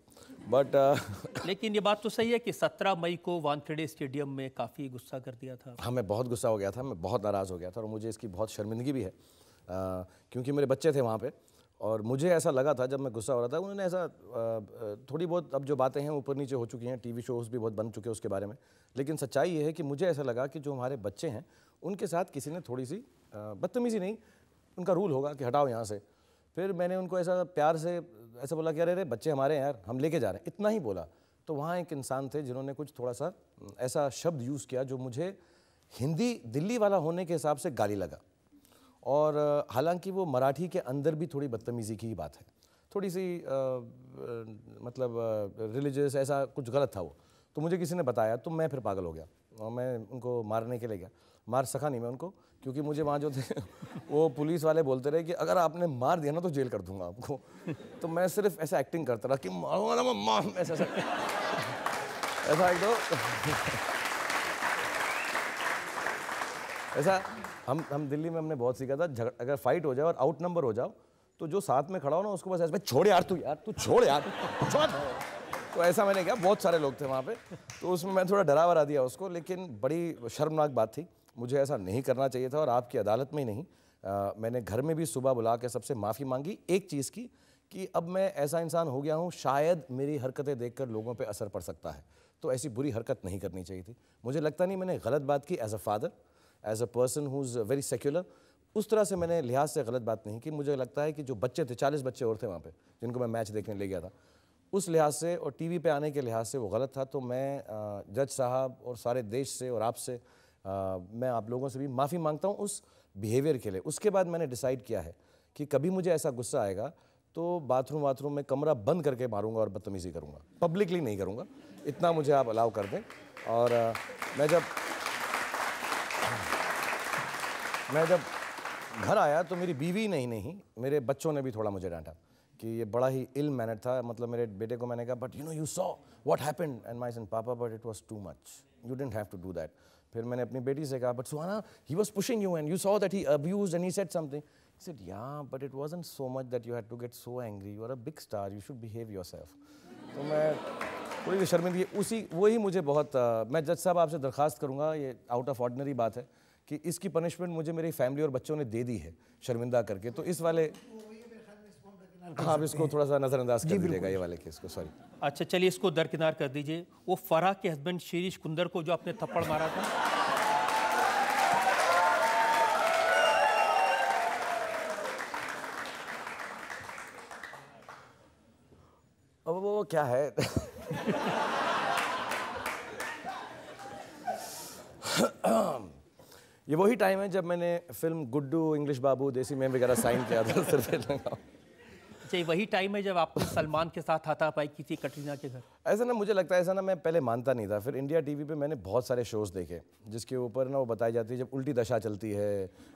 बट uh... लेकिन ये बात तो सही है कि 17 मई को वानखेड़े स्टेडियम में काफ़ी गुस्सा कर दिया था हाँ मैं बहुत गुस्सा हो गया था मैं बहुत नाराज़ हो गया था और मुझे इसकी बहुत शर्मिंदगी भी है uh, क्योंकि मेरे बच्चे थे वहाँ पर और मुझे ऐसा लगा था जब मैं गुस्सा हो रहा था उन्होंने ऐसा uh, uh, थोड़ी बहुत अब जो बातें हैं ऊपर नीचे हो चुकी हैं टीवी शोज़ भी बहुत बन चुके हैं उसके बारे में लेकिन सच्चाई ये है कि मुझे ऐसा लगा कि जो हमारे बच्चे हैं उनके साथ किसी ने थोड़ी सी बदतमीज़ी नहीं उनका रूल होगा कि हटाओ यहाँ से फिर मैंने उनको ऐसा प्यार से ऐसा बोला कि अरे अरे बच्चे हमारे हैं यार हम लेके जा रहे हैं इतना ही बोला तो वहाँ एक इंसान थे जिन्होंने कुछ थोड़ा सा ऐसा शब्द यूज़ किया जो मुझे हिंदी दिल्ली वाला होने के हिसाब से गाली लगा और हालांकि वो मराठी के अंदर भी थोड़ी बदतमीज़ी की बात है थोड़ी सी आ, आ, मतलब रिलीजियस ऐसा कुछ गलत था वो तो मुझे किसी ने बताया तो मैं फिर पागल हो गया और मैं उनको मारने के लिए गया मार सका नहीं मैं उनको क्योंकि मुझे वहाँ जो थे वो पुलिस वाले बोलते रहे कि अगर आपने मार दिया ना तो जेल कर दूंगा आपको तो मैं सिर्फ ऐसा एक्टिंग करता रहा कि मारूंगा ना मार ऐसा ऐसा ऐसा एक दो ऐसा हम हम दिल्ली में हमने बहुत सीखा था झगड़ अगर फाइट हो जाए और आउट नंबर हो जाओ तो जो साथ में खड़ा हो ना उसको बस ऐसा छोड़ यार तू यार तू छोड़ यार छोड़ तो ऐसा मैंने क्या बहुत सारे लोग थे वहाँ पे तो उसमें मैं थोड़ा डरा वरा दिया उसको लेकिन बड़ी शर्मनाक बात थी मुझे ऐसा नहीं करना चाहिए था और आपकी अदालत में ही नहीं आ, मैंने घर में भी सुबह बुला के सबसे माफ़ी मांगी एक चीज़ की कि अब मैं ऐसा इंसान हो गया हूँ शायद मेरी हरकतें देख लोगों पर असर पड़ सकता है तो ऐसी बुरी हरकत नहीं करनी चाहिए थी मुझे लगता नहीं मैंने गलत बात की as a father as a person who is very secular उस तरह से मैंने लिहाज से गलत बात नहीं की मुझे लगता है कि जो बच्चे थे चालीस बच्चे और थे वहाँ पर जिनको मैं मैच देखने ले गया था उस लिहाज से और टीवी पे आने के लिहाज से वो गलत था तो मैं जज साहब और सारे देश से और आपसे मैं आप लोगों से भी माफ़ी मांगता हूँ उस बिहेवियर के लिए उसके बाद मैंने डिसाइड किया है कि कभी मुझे ऐसा गुस्सा आएगा तो बाथरूम वाथरूम में कमरा बंद करके मारूंगा और बदतमीज़ी करूंगा पब्लिकली नहीं करूंगा इतना मुझे आप अलाउ कर दें और मैं जब मैं जब घर आया तो मेरी बीवी नहीं नहीं मेरे बच्चों ने भी थोड़ा मुझे डांटा कि ये बड़ा ही इल मैनर था मतलब मेरे बेटे को मैंने कहा but you know you saw what happen and my son पापा but it was too much you didn't have to do that फिर मैंने अपनी बेटी से कहा but Suhana he was pushing you and you saw that he abuse and he said something said या but it was so much that you had to get so angry you are a big star you should behave your yourself तो मैं कोई शर्मिंदगी उसी वही मुझे बहुत uh, मैं जज साहब आपसे दरखास्त करूँगा ये आउट ऑफ ऑर्डनरी बात है कि इसकी पनिशमेंट मुझे मेरी फैमिली और बच्चों ने दे दी है शर्मिंदा करके तो इस वाले हाँ इसको थोड़ा सा नज़रअंदाज कर दीजिएगा ये वाले केस को सॉरी अच्छा चलिए इसको दरकिनार कर दीजिए वो फराह के हस्बैंड शीरीश कुंदर को जो आपने थप्पड़ मारा था अब वो क्या है ये वही टाइम है जब मैंने फिल्म गुड्डू इंग्लिश बाबू देसी मैम वगैरह साइन किया था सिर्फ लगाओ अच्छा वही टाइम है जब आपको सलमान के साथ हाथा पाई की थी कटरीना के घर ऐसा ना मुझे लगता है ऐसा ना मैं पहले मानता नहीं था फिर इंडिया टीवी पे मैंने बहुत सारे शोज़ देखे जिसके ऊपर ना वो बताई जाती है जब उल्टी दशा चलती है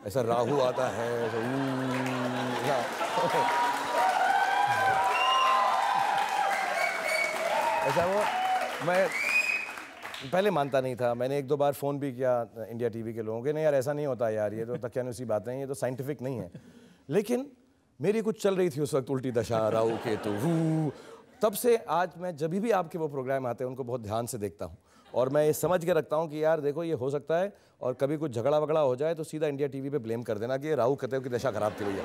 ऐसा राहु आता है ऐसा वो मैं पहले मानता नहीं था मैंने एक दो बार फ़ोन भी किया इंडिया टीवी के लोगों के नहीं यार ऐसा नहीं होता यार ये तो तकियानुसी बातें हैं ये तो साइंटिफिक नहीं है लेकिन मेरी कुछ चल रही थी उस वक्त उल्टी दशा राहु केतु तब से आज मैं जब भी आपके वो प्रोग्राम आते हैं उनको बहुत ध्यान से देखता हूँ और मैं ये समझ के रखता हूँ कि यार देखो ये हो सकता है और कभी कुछ झगड़ा वगड़ा हो जाए तो सीधा इंडिया टीवी पे ब्लेम कर देना कि ये राहु कहते हो कि दशा खराब थी भैया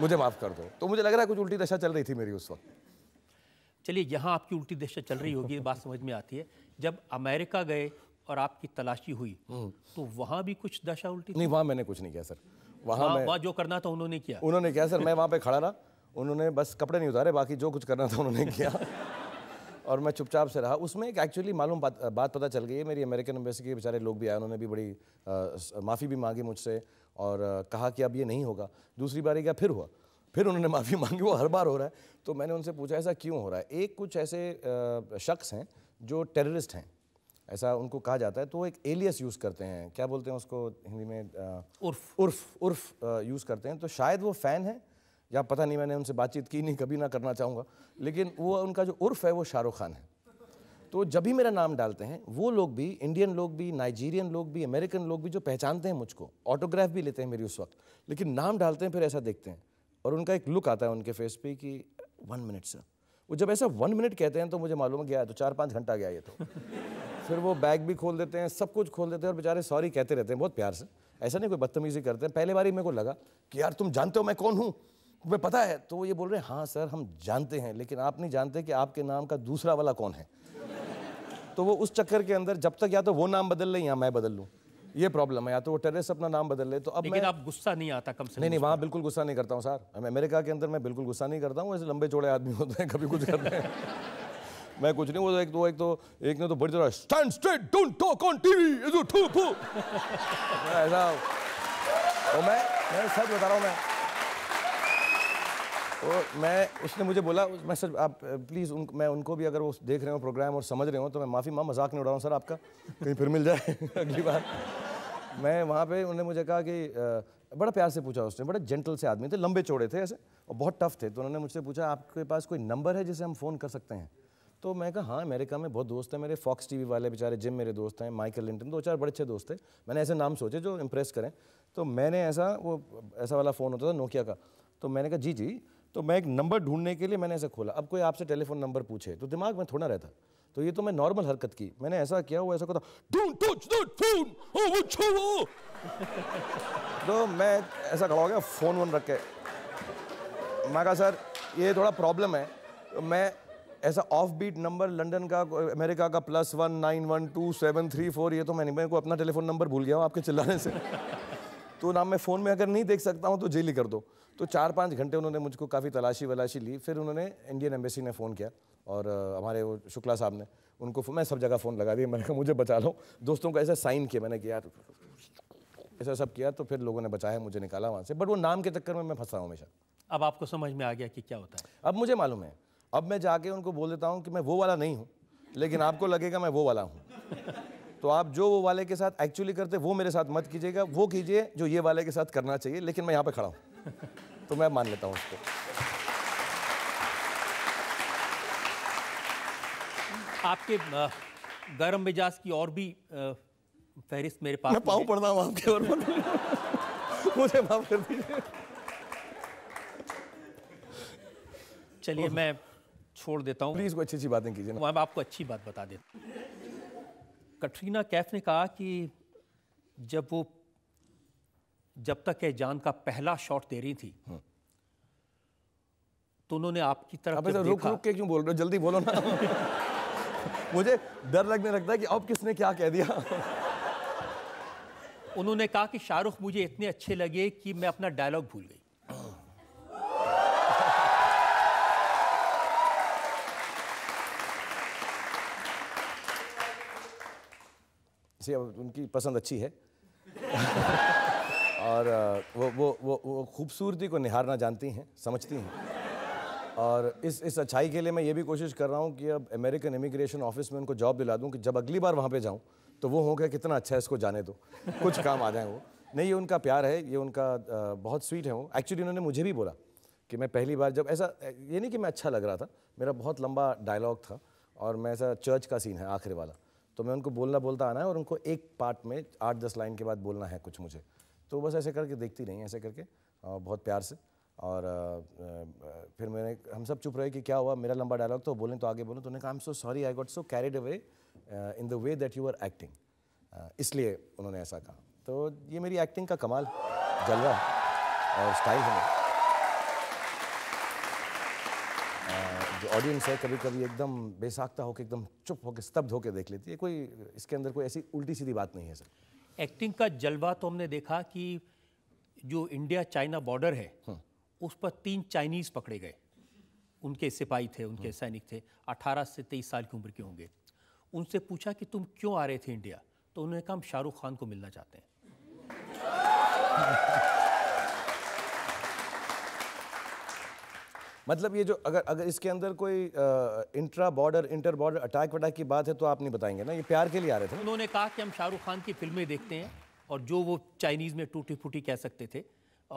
मुझे माफ़ कर दो तो मुझे लग रहा है कुछ उल्टी दशा चल रही थी मेरी उस वक्त चलिए यहाँ आपकी उल्टी दशा चल रही होगी बात समझ में आती है जब अमेरिका गए और आपकी तलाशी हुई हम्म। तो वहाँ भी कुछ दशा उल्टी नहीं वहाँ मैंने कुछ नहीं किया सर वहाँ मैं जो करना था उन्होंने किया उन्होंने किया सर मैं वहाँ पे खड़ा रहा उन्होंने बस कपड़े नहीं उतारे बाकी जो कुछ करना था उन्होंने किया और मैं चुपचाप से रहा उसमें एक एक्चुअली मालूम बात बात पता चल गई है मेरी अमेरिकन एम्बेसी के बेचारे लोग भी आए उन्होंने भी बड़ी माफ़ी भी मांगी मुझसे और कहा कि अब ये नहीं होगा दूसरी बार ये क्या फिर हुआ फिर उन्होंने माफ़ी मांगी वो हर बार हो रहा है तो मैंने उनसे पूछा ऐसा क्यों हो रहा है एक कुछ ऐसे शख्स हैं जो टेररिस्ट हैं ऐसा उनको कहा जाता है तो वो एक एलियस यूज़ करते हैं क्या बोलते हैं उसको हिंदी में आ, उर्फ उर्फ उर्फ यूज़ करते हैं तो शायद वो फ़ैन है या पता नहीं मैंने उनसे बातचीत की नहीं कभी ना करना चाहूँगा लेकिन वो उनका जो उर्फ है वो शाहरुख खान है तो जब भी मेरा नाम डालते हैं वो लोग भी इंडियन लोग भी नाइजीरियन लोग भी अमेरिकन लोग भी जो पहचानते हैं मुझको ऑटोग्राफ भी लेते हैं मेरी उस वक्त लेकिन नाम डालते हैं फिर ऐसा देखते हैं और उनका एक लुक आता है उनके फेस पे कि वन मिनट सर वो जब ऐसा वन मिनट कहते हैं तो मुझे मालूम गया तो चार पाँच घंटा गया ये तो फिर वो बैग भी खोल देते हैं सब कुछ खोल देते हैं और बेचारे सॉरी कहते रहते हैं बहुत प्यार से ऐसा नहीं कोई बदतमीजी करते हैं पहले बार ही मेरे को लगा कि यार तुम जानते हो मैं कौन हूँ तुम्हें पता है तो वो ये बोल रहे हैं हाँ सर हम जानते हैं लेकिन आप नहीं जानते कि आपके नाम का दूसरा वाला कौन है तो वो उस चक्कर के अंदर जब तक या तो वो नाम बदल लें या मैं बदल लूँ ये प्रॉब्लम है या तो वो टेररिस्ट अपना नाम बदल ले तो अब लेकिन मैं, आप गुस्सा नहीं आता कम से नहीं नहीं वहाँ बिल्कुल गुस्सा नहीं करता हूँ सर अमेरिका के अंदर मैं बिल्कुल गुस्सा नहीं करता हूँ ऐसे लंबे चौड़े आदमी होते हैं कभी कुछ करते हैं मैं कुछ नहीं वो तो एक तो एक तो एक ने तो बड़ी तरह stand straight don't talk on TV is ऐसा तो मैं मैं सच बता रहा हूँ मैं तो मैं उसने मुझे बोला मैं सर आप प्लीज़ उन मैं उनको भी अगर वो देख रहे हो प्रोग्राम और समझ रहे हो तो मैं माफ़ी माँ मजाक नहीं उड़ा रहा हूँ सर आपका कहीं फिर मिल जाए अगली बार मैं वहाँ पे उन्होंने मुझे कहा कि बड़ा प्यार से पूछा उसने बड़े जेंटल से आदमी थे लंबे चौड़े थे ऐसे और बहुत टफ थे तो उन्होंने मुझसे पूछा आपके पास कोई नंबर है जिसे हम फ़ोन कर सकते हैं तो मैं कहा हाँ अमेरिका में बहुत दोस्त हैं मेरे फॉक्स टीवी वाले बेचारे जिम मेरे दोस्त हैं माइकल लिंटन दो चार बड़े अच्छे दोस्त थे मैंने ऐसे नाम सोचे जो इम्प्रेस करें तो मैंने ऐसा वो ऐसा वाला फ़ोन होता था नोकिया का तो मैंने कहा जी जी तो मैं एक नंबर ढूंढने के लिए मैंने ऐसे खोला अब कोई आपसे टेलीफोन नंबर पूछे तो दिमाग में थोड़ा रहता तो ये तो मैं नॉर्मल हरकत की मैंने ऐसा किया वो ऐसा फोन ओ तो मैं ऐसा खड़ा हो गया फोन वोन रख के मैं कहा सर ये थोड़ा प्रॉब्लम है तो मैं ऐसा ऑफ बीट नंबर लंदन का अमेरिका का plus one nine one two seven three four ये तो मैंने मेरे को अपना टेलीफोन नंबर भूल गया हूँ आपके चिल्लाने से तो ना मैं फ़ोन में अगर नहीं देख सकता हूँ तो जेल ही कर दो तो चार पाँच घंटे उन्होंने मुझको काफ़ी तलाशी वलाशी ली फिर उन्होंने इंडियन एम्बेसी ने फ़ोन किया और हमारे वो शुक्ला साहब ने उनको मैं सब जगह फ़ोन लगा दिया मैंने कहा मुझे बचा लो दोस्तों को ऐसा साइन किया मैंने किया ऐसा सब किया तो फिर लोगों ने बचाया मुझे निकाला वहाँ से बट वो नाम के चक्कर में मैं फंसा हूँ हमेशा अब आपको समझ में आ गया कि क्या होता है अब मुझे मालूम है अब मैं जाके उनको बोल देता हूँ कि मैं वो वाला नहीं हूँ लेकिन आपको लगेगा मैं वो वाला हूँ तो आप जो वो वाले के साथ एक्चुअली करते वो मेरे साथ मत कीजिएगा वो कीजिए जो ये वाले के साथ करना चाहिए लेकिन मैं यहाँ पर खड़ा हूँ तो मैं मान लेता हूँ उसको आपके गर्म मिजाज की और भी फहरिस्त मेरे पास मैं पाऊँ पड़ रहा हूँ आपके और मुझे माफ कर दीजिए चलिए मैं छोड़ देता हूँ प्लीज़ कोई अच्छी अच्छी बातें कीजिए मैं आपको अच्छी बात बता देता कटरीना कैफ ने कहा कि जब वो जब तक ये जान का पहला शॉट दे रही थी हम्म। तो उन्होंने आपकी तरफ देखा रुक रुक के क्यों बोल रहे हो जल्दी बोलो ना मुझे डर लगने लगता है कि अब किसने क्या कह दिया उन्होंने कहा कि शाहरुख मुझे इतने अच्छे लगे कि मैं अपना डायलॉग भूल गई अब उनकी पसंद अच्छी है और वो वो वो, वो खूबसूरती को निहारना जानती हैं समझती हैं और इस इस अच्छाई के लिए मैं ये भी कोशिश कर रहा हूँ कि अब अमेरिकन इमिग्रेशन ऑफिस में उनको जॉब दिला दूँ कि जब अगली बार वहाँ पे जाऊँ तो वो गया कितना अच्छा है इसको जाने दो कुछ काम आ जाए वो नहीं ये उनका प्यार है ये उनका बहुत स्वीट है वो एक्चुअली उन्होंने मुझे भी बोला कि मैं पहली बार जब ऐसा ये नहीं कि मैं अच्छा लग रहा था मेरा बहुत लंबा डायलॉग था और मैं ऐसा चर्च का सीन है आखिरी वाला तो मैं उनको बोलना बोलता आना है और उनको एक पार्ट में आठ दस लाइन के बाद बोलना है कुछ मुझे तो बस ऐसे करके देखती रही ऐसे करके बहुत प्यार से और फिर मैंने हम सब चुप रहे कि क्या हुआ मेरा लंबा डायलॉग तो बोलें तो आगे बोलें तो उन्होंने कहा I am so sorry I got so carried away in the way that you are acting इसलिए उन्होंने ऐसा कहा तो ये मेरी एक्टिंग का कमाल जलवा है और स्टाइल है जो ऑडियंस है कभी कभी एकदम बेसाख्ता होकर एकदम चुप होकर स्तब्ध होकर देख लेती है कोई इसके अंदर कोई ऐसी उल्टी सीधी बात नहीं है सर एक्टिंग का जलवा तो हमने देखा कि जो इंडिया चाइना बॉर्डर है हाँ। उस पर तीन चाइनीज़ पकड़े गए उनके सिपाही थे हाँ। उनके सैनिक थे 18 से 23 साल की उम्र के होंगे उनसे पूछा कि तुम क्यों आ रहे थे इंडिया तो उन्होंने कहा हम शाहरुख खान को मिलना चाहते हैं मतलब ये जो अगर अगर इसके अंदर कोई intra border inter border attack वटैक की बात है तो आप नहीं बताएंगे ना ये प्यार के लिए आ रहे थे उन्होंने कहा कि हम शाहरुख खान की फिल्में देखते हैं और जो वो चाइनीज़ में टूटी फूटी कह सकते थे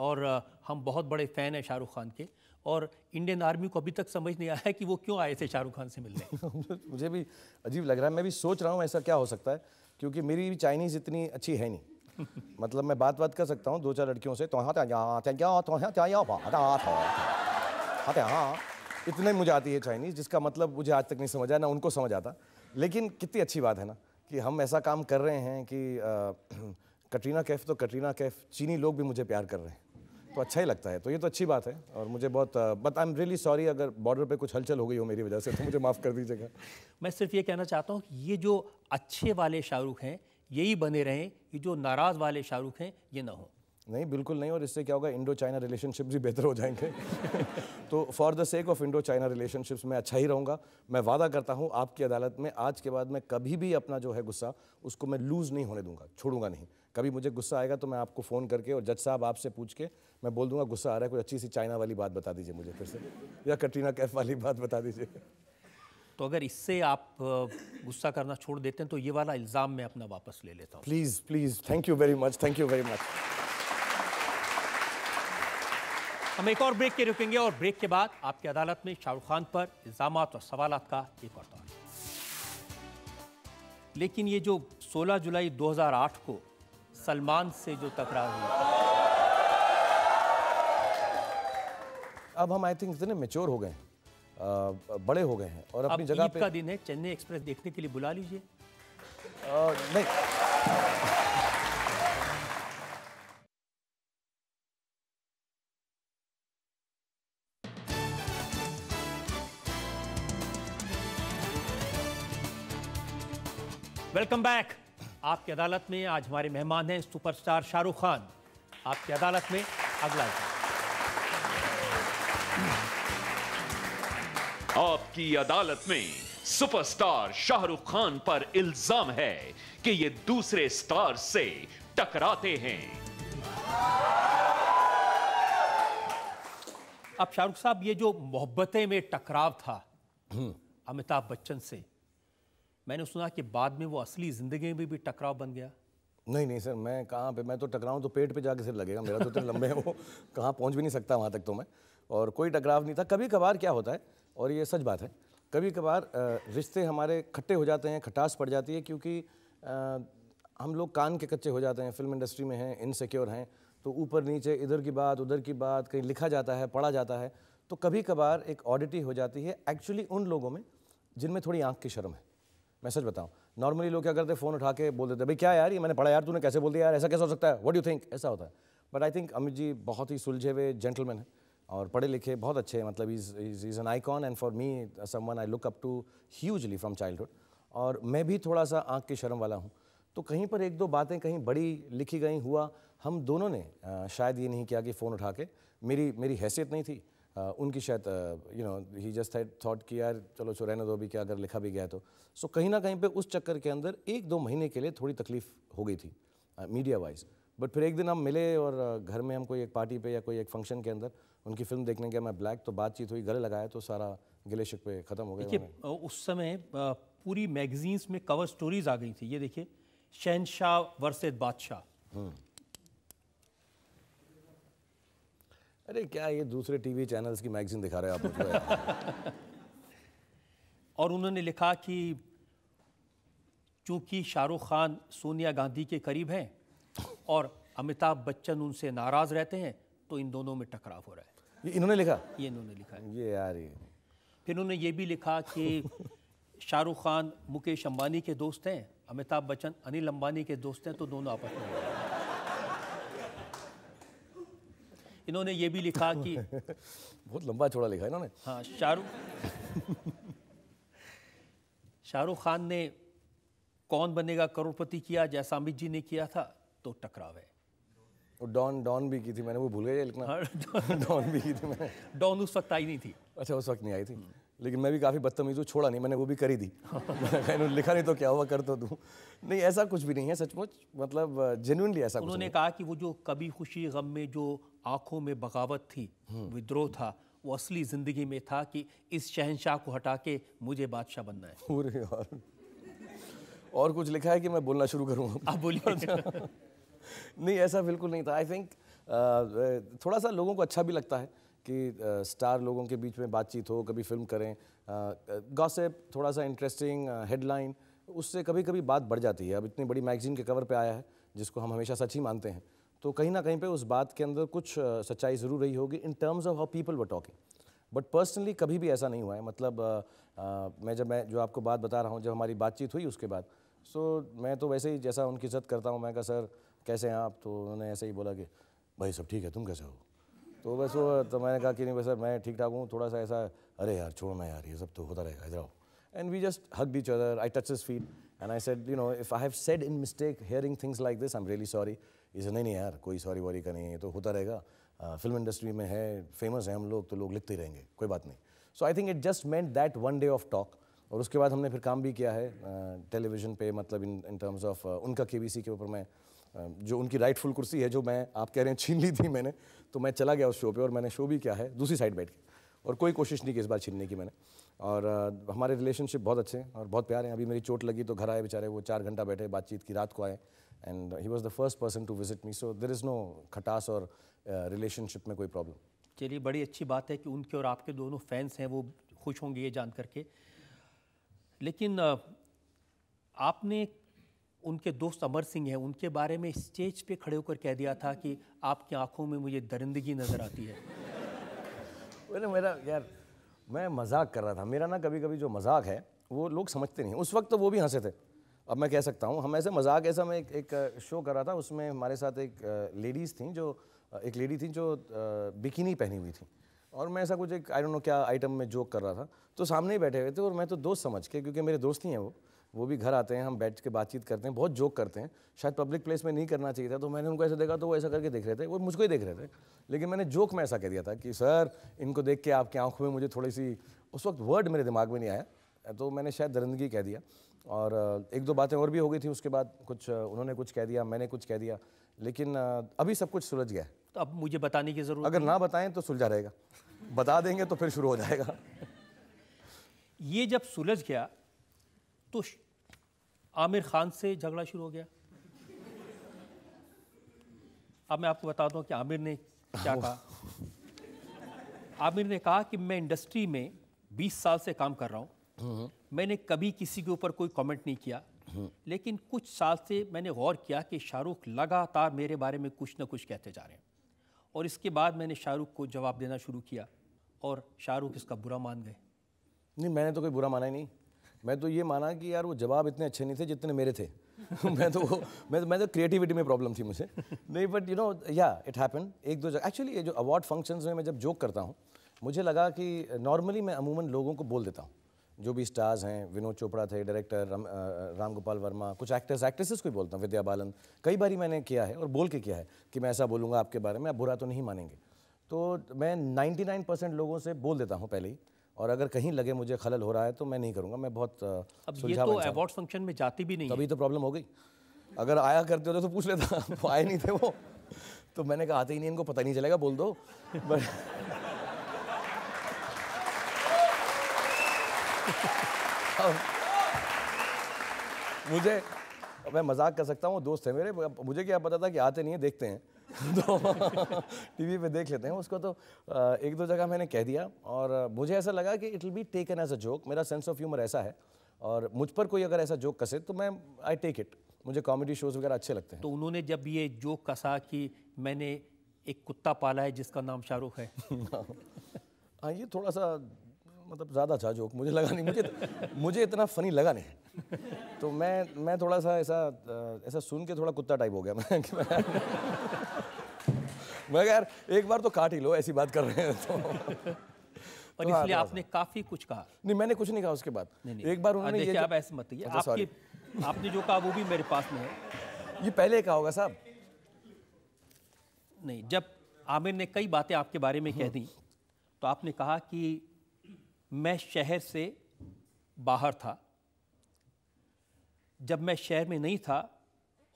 और हम बहुत बड़े फ़ैन हैं शाहरुख खान के और इंडियन आर्मी को अभी तक समझ नहीं आया कि वो क्यों आए थे शाहरुख खान से मिलने मुझे भी अजीब लग रहा है मैं भी सोच रहा हूँ ऐसा क्या हो सकता है क्योंकि मेरी भी चाइनीज़ इतनी अच्छी है नहीं मतलब मैं बात बात कर सकता हूँ दो चार लड़कियों से तो हाँ तो हाँ तो तो हाँ तो यहाँ हाँ हाँ इतने मुझे आती है चाइनीज़ जिसका मतलब मुझे आज तक नहीं समझा ना उनको समझ आता लेकिन कितनी अच्छी बात है ना कि हम ऐसा काम कर रहे हैं कि कटरीना कैफ तो कटरीना कैफ चीनी लोग भी मुझे प्यार कर रहे हैं तो अच्छा ही लगता है तो ये तो अच्छी बात है और मुझे बहुत but I am really sorry अगर बॉर्डर पे कुछ हलचल हो गई हो मेरी वजह से तो मुझे माफ़ कर दीजिएगा मैं सिर्फ ये कहना चाहता हूँ कि ये जो अच्छे वाले शाहरुख हैं यही बने रहें ये जो नाराज़ वाले शाहरुख हैं ये ना हों नहीं बिल्कुल नहीं और इससे क्या होगा इंडो चाइना रिलेशनशिप भी बेहतर हो जाएंगे तो for the sake of Indo China relationships मैं अच्छा ही रहूँगा मैं वादा करता हूँ आपकी अदालत में आज के बाद मैं कभी भी अपना जो है गुस्सा उसको मैं लूज़ नहीं होने दूंगा छोड़ूंगा नहीं कभी मुझे गुस्सा आएगा तो मैं आपको फ़ोन करके और जज साहब आपसे पूछ के मैं बोल दूंगा गुस्सा आ रहा है कोई अच्छी सी चाइना वाली बात बता दीजिए मुझे फिर से या कटरीना कैफ वाली बात बता दीजिए तो अगर इससे आप गुस्सा करना छोड़ देते हैं तो ये वाला इल्ज़ाम मैं अपना वापस ले लेता हूँ please please thank you very much thank you very much हम एक और ब्रेक के रुकेंगे और ब्रेक के बाद आपकी अदालत में शाहरुख खान पर इल्ज़ाम और सवाल का एक और दौर लेकिन ये जो 16 जुलाई 2008 को सलमान से जो तकरार हुई अब हम आई थिंक इतने मेच्योर हो गए हैं बड़े हो गए हैं और अपनी जगह पे का दिन है चेन्नई एक्सप्रेस देखने के लिए बुला लीजिए नहीं वेलकम बैक आपकी अदालत में आज हमारे मेहमान हैं सुपरस्टार शाहरुख खान आपकी अदालत में अगला आपकी अदालत में सुपरस्टार शाहरुख खान पर इल्जाम है कि ये दूसरे स्टार से टकराते हैं अब शाहरुख साहब ये जो मोहब्बतें में टकराव था अमिताभ बच्चन से मैंने सुना कि बाद में वो असली ज़िंदगी में भी टकराव बन गया नहीं नहीं सर मैं कहाँ पे मैं तो टकराऊँ तो पेट पे जाके सिर लगेगा मेरा तो इतने लंबे हैं वो कहाँ पहुँच भी नहीं सकता वहाँ तक तो मैं और कोई टकराव नहीं था कभी कभार क्या होता है और ये सच बात है कभी कभार रिश्ते हमारे खट्टे हो जाते हैं खटास पड़ जाती है क्योंकि हम लोग कान के कच्चे हो जाते हैं फिल्म इंडस्ट्री में हैं इनसिक्योर हैं तो ऊपर नीचे इधर की बात उधर की बात कहीं लिखा जाता है पढ़ा जाता है तो कभी कभार एक ऑडिटी हो जाती है एक्चुअली उन लोगों में जिनमें थोड़ी आँख की शर्म है मैं सच बताऊँ नॉर्मली लोग क्या करते फ़ोन उठा के बोल देते भाई क्या यार ये मैंने पढ़ा यार तूने कैसे बोल दिया यार ऐसा कैसा हो सकता है वट यू थिंक ऐसा होता है but I think Amit ji बहुत ही सुलझे हुए जेंटलमैन है और पढ़े लिखे बहुत अच्छे हैं मतलब is is an icon and for me one I look up to hugely from childhood और मैं भी थोड़ा सा आँख की शर्म वाला हूँ तो कहीं पर एक दो बातें कहीं बड़ी लिखी गई हुआ हम दोनों ने शायद ये नहीं किया कि फ़ोन उठा के मेरी मेरी हैसियत नहीं थी उनकी शायद you know he just had thought कि यार चलो सो रहने दो भी क्या अगर लिखा भी गया तो सो कहीं ना कहीं पे उस चक्कर के अंदर एक दो महीने के लिए थोड़ी तकलीफ हो गई थी मीडिया वाइज बट फिर एक दिन हम मिले और घर में हम कोई एक पार्टी पे या कोई एक फंक्शन के अंदर उनकी फिल्म देखने गया मैं ब्लैक तो बातचीत हुई गले लगाया तो सारा गिले शिकवे ख़त्म हो गया उस समय पूरी मैगजीन्स में कवर स्टोरीज आ गई थी ये देखिए शहनशाह वर्सेस बादशाह हम्म। अरे क्या ये दूसरे टीवी चैनल्स की मैगजीन दिखा रहे हैं आप और उन्होंने लिखा कि चूंकि शाहरुख खान सोनिया गांधी के करीब हैं और अमिताभ बच्चन उनसे नाराज़ रहते हैं तो इन दोनों में टकराव हो रहा है ये इन्होंने लिखा ये इन्होंने लिखा है ये यार ये फिर उन्होंने ये भी लिखा कि शाहरुख खान मुकेश अंबानी के दोस्त हैं अमिताभ बच्चन अनिल अंबानी के दोस्त हैं तो दोनों आपस में इन्होंने ये भी लिखा कि बहुत लंबा छोड़ा लिखा है इन्होंने हाँ शाहरुख शाहरुख खान ने कौन बनेगा करोड़पति किया जैसा अमित जी ने किया था तो टकराव है डॉन डॉन भी की थी मैंने वो भूल गया लिखना हाँ, डॉन भी की थी मैंने डॉन उस वक्त आई नहीं थी अच्छा उस वक्त नहीं आई थी लेकिन मैं भी काफ़ी बदतमीज हूँ छोड़ा नहीं मैंने वो भी करी दी मैंने लिखा नहीं तो क्या हुआ कर तो दूँ नहीं ऐसा कुछ भी नहीं है सचमुच मतलब जेनुनली ऐसा उन्होंने कहा कि वो जो कभी खुशी गम में जो आंखों में बगावत थी हम्म। विद्रोह था वो असली ज़िंदगी में था कि इस शहनशाह को हटा के मुझे बादशाह बनना है पूरे और और कुछ लिखा है कि मैं बोलना शुरू करूँ आप बोलिए अच्छा। नहीं ऐसा बिल्कुल नहीं था आई थिंक थोड़ा सा लोगों को अच्छा भी लगता है कि स्टार लोगों के बीच में बातचीत हो कभी फिल्म करें गॉसिप थोड़ा सा इंटरेस्टिंग हेडलाइन उससे कभी कभी बात बढ़ जाती है अब इतनी बड़ी मैगजीन के कवर पे आया है जिसको हम हमेशा सच ही मानते हैं तो कहीं ना कहीं पे उस बात के अंदर कुछ सच्चाई ज़रूर रही होगी in terms of how people were talking but personally कभी भी ऐसा नहीं हुआ है मतलब आ, आ, मैं जब मैं जो आपको बात बता रहा हूँ जब हमारी बातचीत हुई उसके बाद सो मैं तो वैसे ही जैसा उनकी इज्जत करता हूँ मैं कहा सर कैसे हैं आप तो उन्होंने ऐसे ही बोला कि भाई सब ठीक है तुम कैसे हो तो बस वो तो मैंने कहा कि नहीं भाई सर मैं ठीक ठाक हूँ थोड़ा सा ऐसा अरे यार छोड़ ना यार ये सब तो होता रहेगा इधर आओ and we just hugged each other. I touch his feet and I said you know if I have said in mistake hearing things like this I am really sorry इसे नहीं नहीं यार कोई सॉरी वॉरी का नहीं है तो होता रहेगा फिल्म इंडस्ट्री में है फेमस है हम लोग तो लोग लिखते ही रहेंगे कोई बात नहीं so I think it just meant that one day of talk और उसके बाद हमने फिर काम भी किया है टेलीविजन पे मतलब इन इन टर्म्स ऑफ उनका के के ऊपर मैं जो उनकी राइटफुल कुर्सी है जो मैं आप कह रहे हैं छीन ली थी मैंने तो मैं चला गया उस शो पे और मैंने शो भी किया है दूसरी साइड बैठ के और कोई कोशिश नहीं की इस बार छीनने की मैंने और आ, हमारे रिलेशनशिप बहुत अच्छे हैं और बहुत प्यार हैं अभी मेरी चोट लगी तो घर आए बेचारे वो चार घंटा बैठे बातचीत की रात को आए and he was the first person to visit me so there is no खटास और रिलेशनशिप में कोई प्रॉब्लम चलिए बड़ी अच्छी बात है कि उनके और आपके दोनों फैंस हैं वो खुश होंगे ये जान करके लेकिन आपने उनके दोस्त अमर सिंह हैं उनके बारे में स्टेज पे खड़े होकर कह दिया था कि आपकी आंखों में मुझे दरिंदगी नज़र आती है बोले मेरा यार मैं मजाक कर रहा था मेरा ना कभी कभी जो मजाक है वो लोग समझते नहीं उस वक्त तो वो भी हंसे थे अब मैं कह सकता हूँ हम ऐसे मजाक ऐसा मैं एक, एक शो कर रहा था उसमें हमारे साथ एक लेडीज़ थी जो एक लेडी थी जो बिकिनी पहनी हुई थी और मैं ऐसा कुछ एक आई डोंट नो क्या आइटम में जोक कर रहा था तो सामने ही बैठे हुए थे और मैं तो दोस्त समझ के क्योंकि मेरे दोस्त ही हैं वो वो भी घर आते हैं हम बैठ के बातचीत करते हैं बहुत जोक करते हैं शायद पब्लिक प्लेस में नहीं करना चाहिए था तो मैंने उनको ऐसा देखा तो वो ऐसा करके देख रहे थे वो मुझको ही देख रहे थे लेकिन मैंने जोक में ऐसा कह दिया था कि सर इनको देख के आपकी आंखों में मुझे थोड़ी सी उस वक्त वर्ड मेरे दिमाग में नहीं आया तो मैंने शायद दरिंदगी कह दिया और एक दो बातें और भी हो गई थी उसके बाद कुछ उन्होंने कुछ कह दिया मैंने कुछ कह दिया लेकिन अभी सब कुछ सुलझ गया तो अब मुझे बताने की ज़रूरत अगर ना बताएं तो सुलझा रहेगा बता देंगे तो फिर शुरू हो जाएगा ये जब सुलझ गया तो आमिर खान से झगड़ा शुरू हो गया अब मैं आपको बता दूं कि आमिर ने क्या कहा आमिर ने कहा कि मैं इंडस्ट्री में 20 साल से काम कर रहा हूं हम्म। मैंने कभी किसी के ऊपर कोई कमेंट नहीं किया हम्म। लेकिन कुछ साल से मैंने गौर किया कि शाहरुख लगातार मेरे बारे में कुछ ना कुछ कहते जा रहे हैं और इसके बाद मैंने शाहरुख को जवाब देना शुरू किया और शाहरुख इसका बुरा मान गए नहीं मैंने तो कोई बुरा माना ही नहीं मैं तो ये माना कि यार वो जवाब इतने अच्छे नहीं थे जितने मेरे थे मैं तो वो मैं तो मैं तो क्रिएटिविटी में प्रॉब्लम थी मुझे नहीं बट यू नो या इट हैपन एक दो जगह एक्चुअली ये जो अवार्ड फंक्शंस में मैं जब जोक करता हूँ मुझे लगा कि नॉर्मली मैं अमूमन लोगों को बोल देता हूँ जो भी स्टार्स हैं विनोद चोपड़ा थे डायरेक्टर राम, राम गोपाल वर्मा कुछ एक्टर्स एक्ट्रेसेस को ही बोलता हूँ विद्या बालन कई बार मैंने किया है और बोल के किया है कि मैं ऐसा बोलूँगा आपके बारे में आप बुरा तो नहीं मानेंगे तो मैं 99 परसेंट लोगों से बोल देता हूँ पहले ही और अगर कहीं लगे मुझे खलल हो रहा है तो मैं नहीं करूंगा मैं बहुत अब ये तो अवार्ड फंक्शन में जाती भी नहीं तभी तो प्रॉब्लम हो गई अगर आया करते होते तो पूछ लेता वो आए नहीं थे वो तो मैंने कहा आते ही नहीं इनको पता नहीं चलेगा बोल दो बट मुझे मैं मजाक कर सकता हूँ दोस्त है मेरे मुझे क्या पता था कि आते नहीं है देखते हैं तो टीवी पे देख लेते हैं उसको तो एक दो जगह मैंने कह दिया और मुझे ऐसा लगा कि it will be taken as a joke मेरा सेंस ऑफ ह्यूमर ऐसा है और मुझ पर कोई अगर ऐसा जोक कसे तो मैं आई टेक इट मुझे कॉमेडी शोज वगैरह अच्छे लगते हैं तो उन्होंने जब ये जोक कसा कि मैंने एक कुत्ता पाला है जिसका नाम शाहरुख है हाँ ये थोड़ा सा मतलब ज़्यादा था जोक मुझे लगा नहीं मुझे तो, मुझे इतना फ़नी लगा नहीं तो मैं मैं थोड़ा सा ऐसा ऐसा सुन के थोड़ा कुत्ता टाइप हो गया मैं मैं यार एक बार तो काट ही लो ऐसी बात कर रहे हैं तो और तो इसलिए हाँ, आपने काफी कुछ कहा नहीं मैंने कुछ नहीं कहा उसके बाद नहीं, नहीं। एक बार उन्होंने ये आप ऐसे मत कहिए अच्छा, आपकी आपने जो कहा वो भी मेरे पास में है ये पहले कहा होगा साहब नहीं जब आमिर ने कई बातें आपके बारे में कह हम्म। दी तो आपने कहा कि मैं शहर से बाहर था जब मैं शहर में नहीं था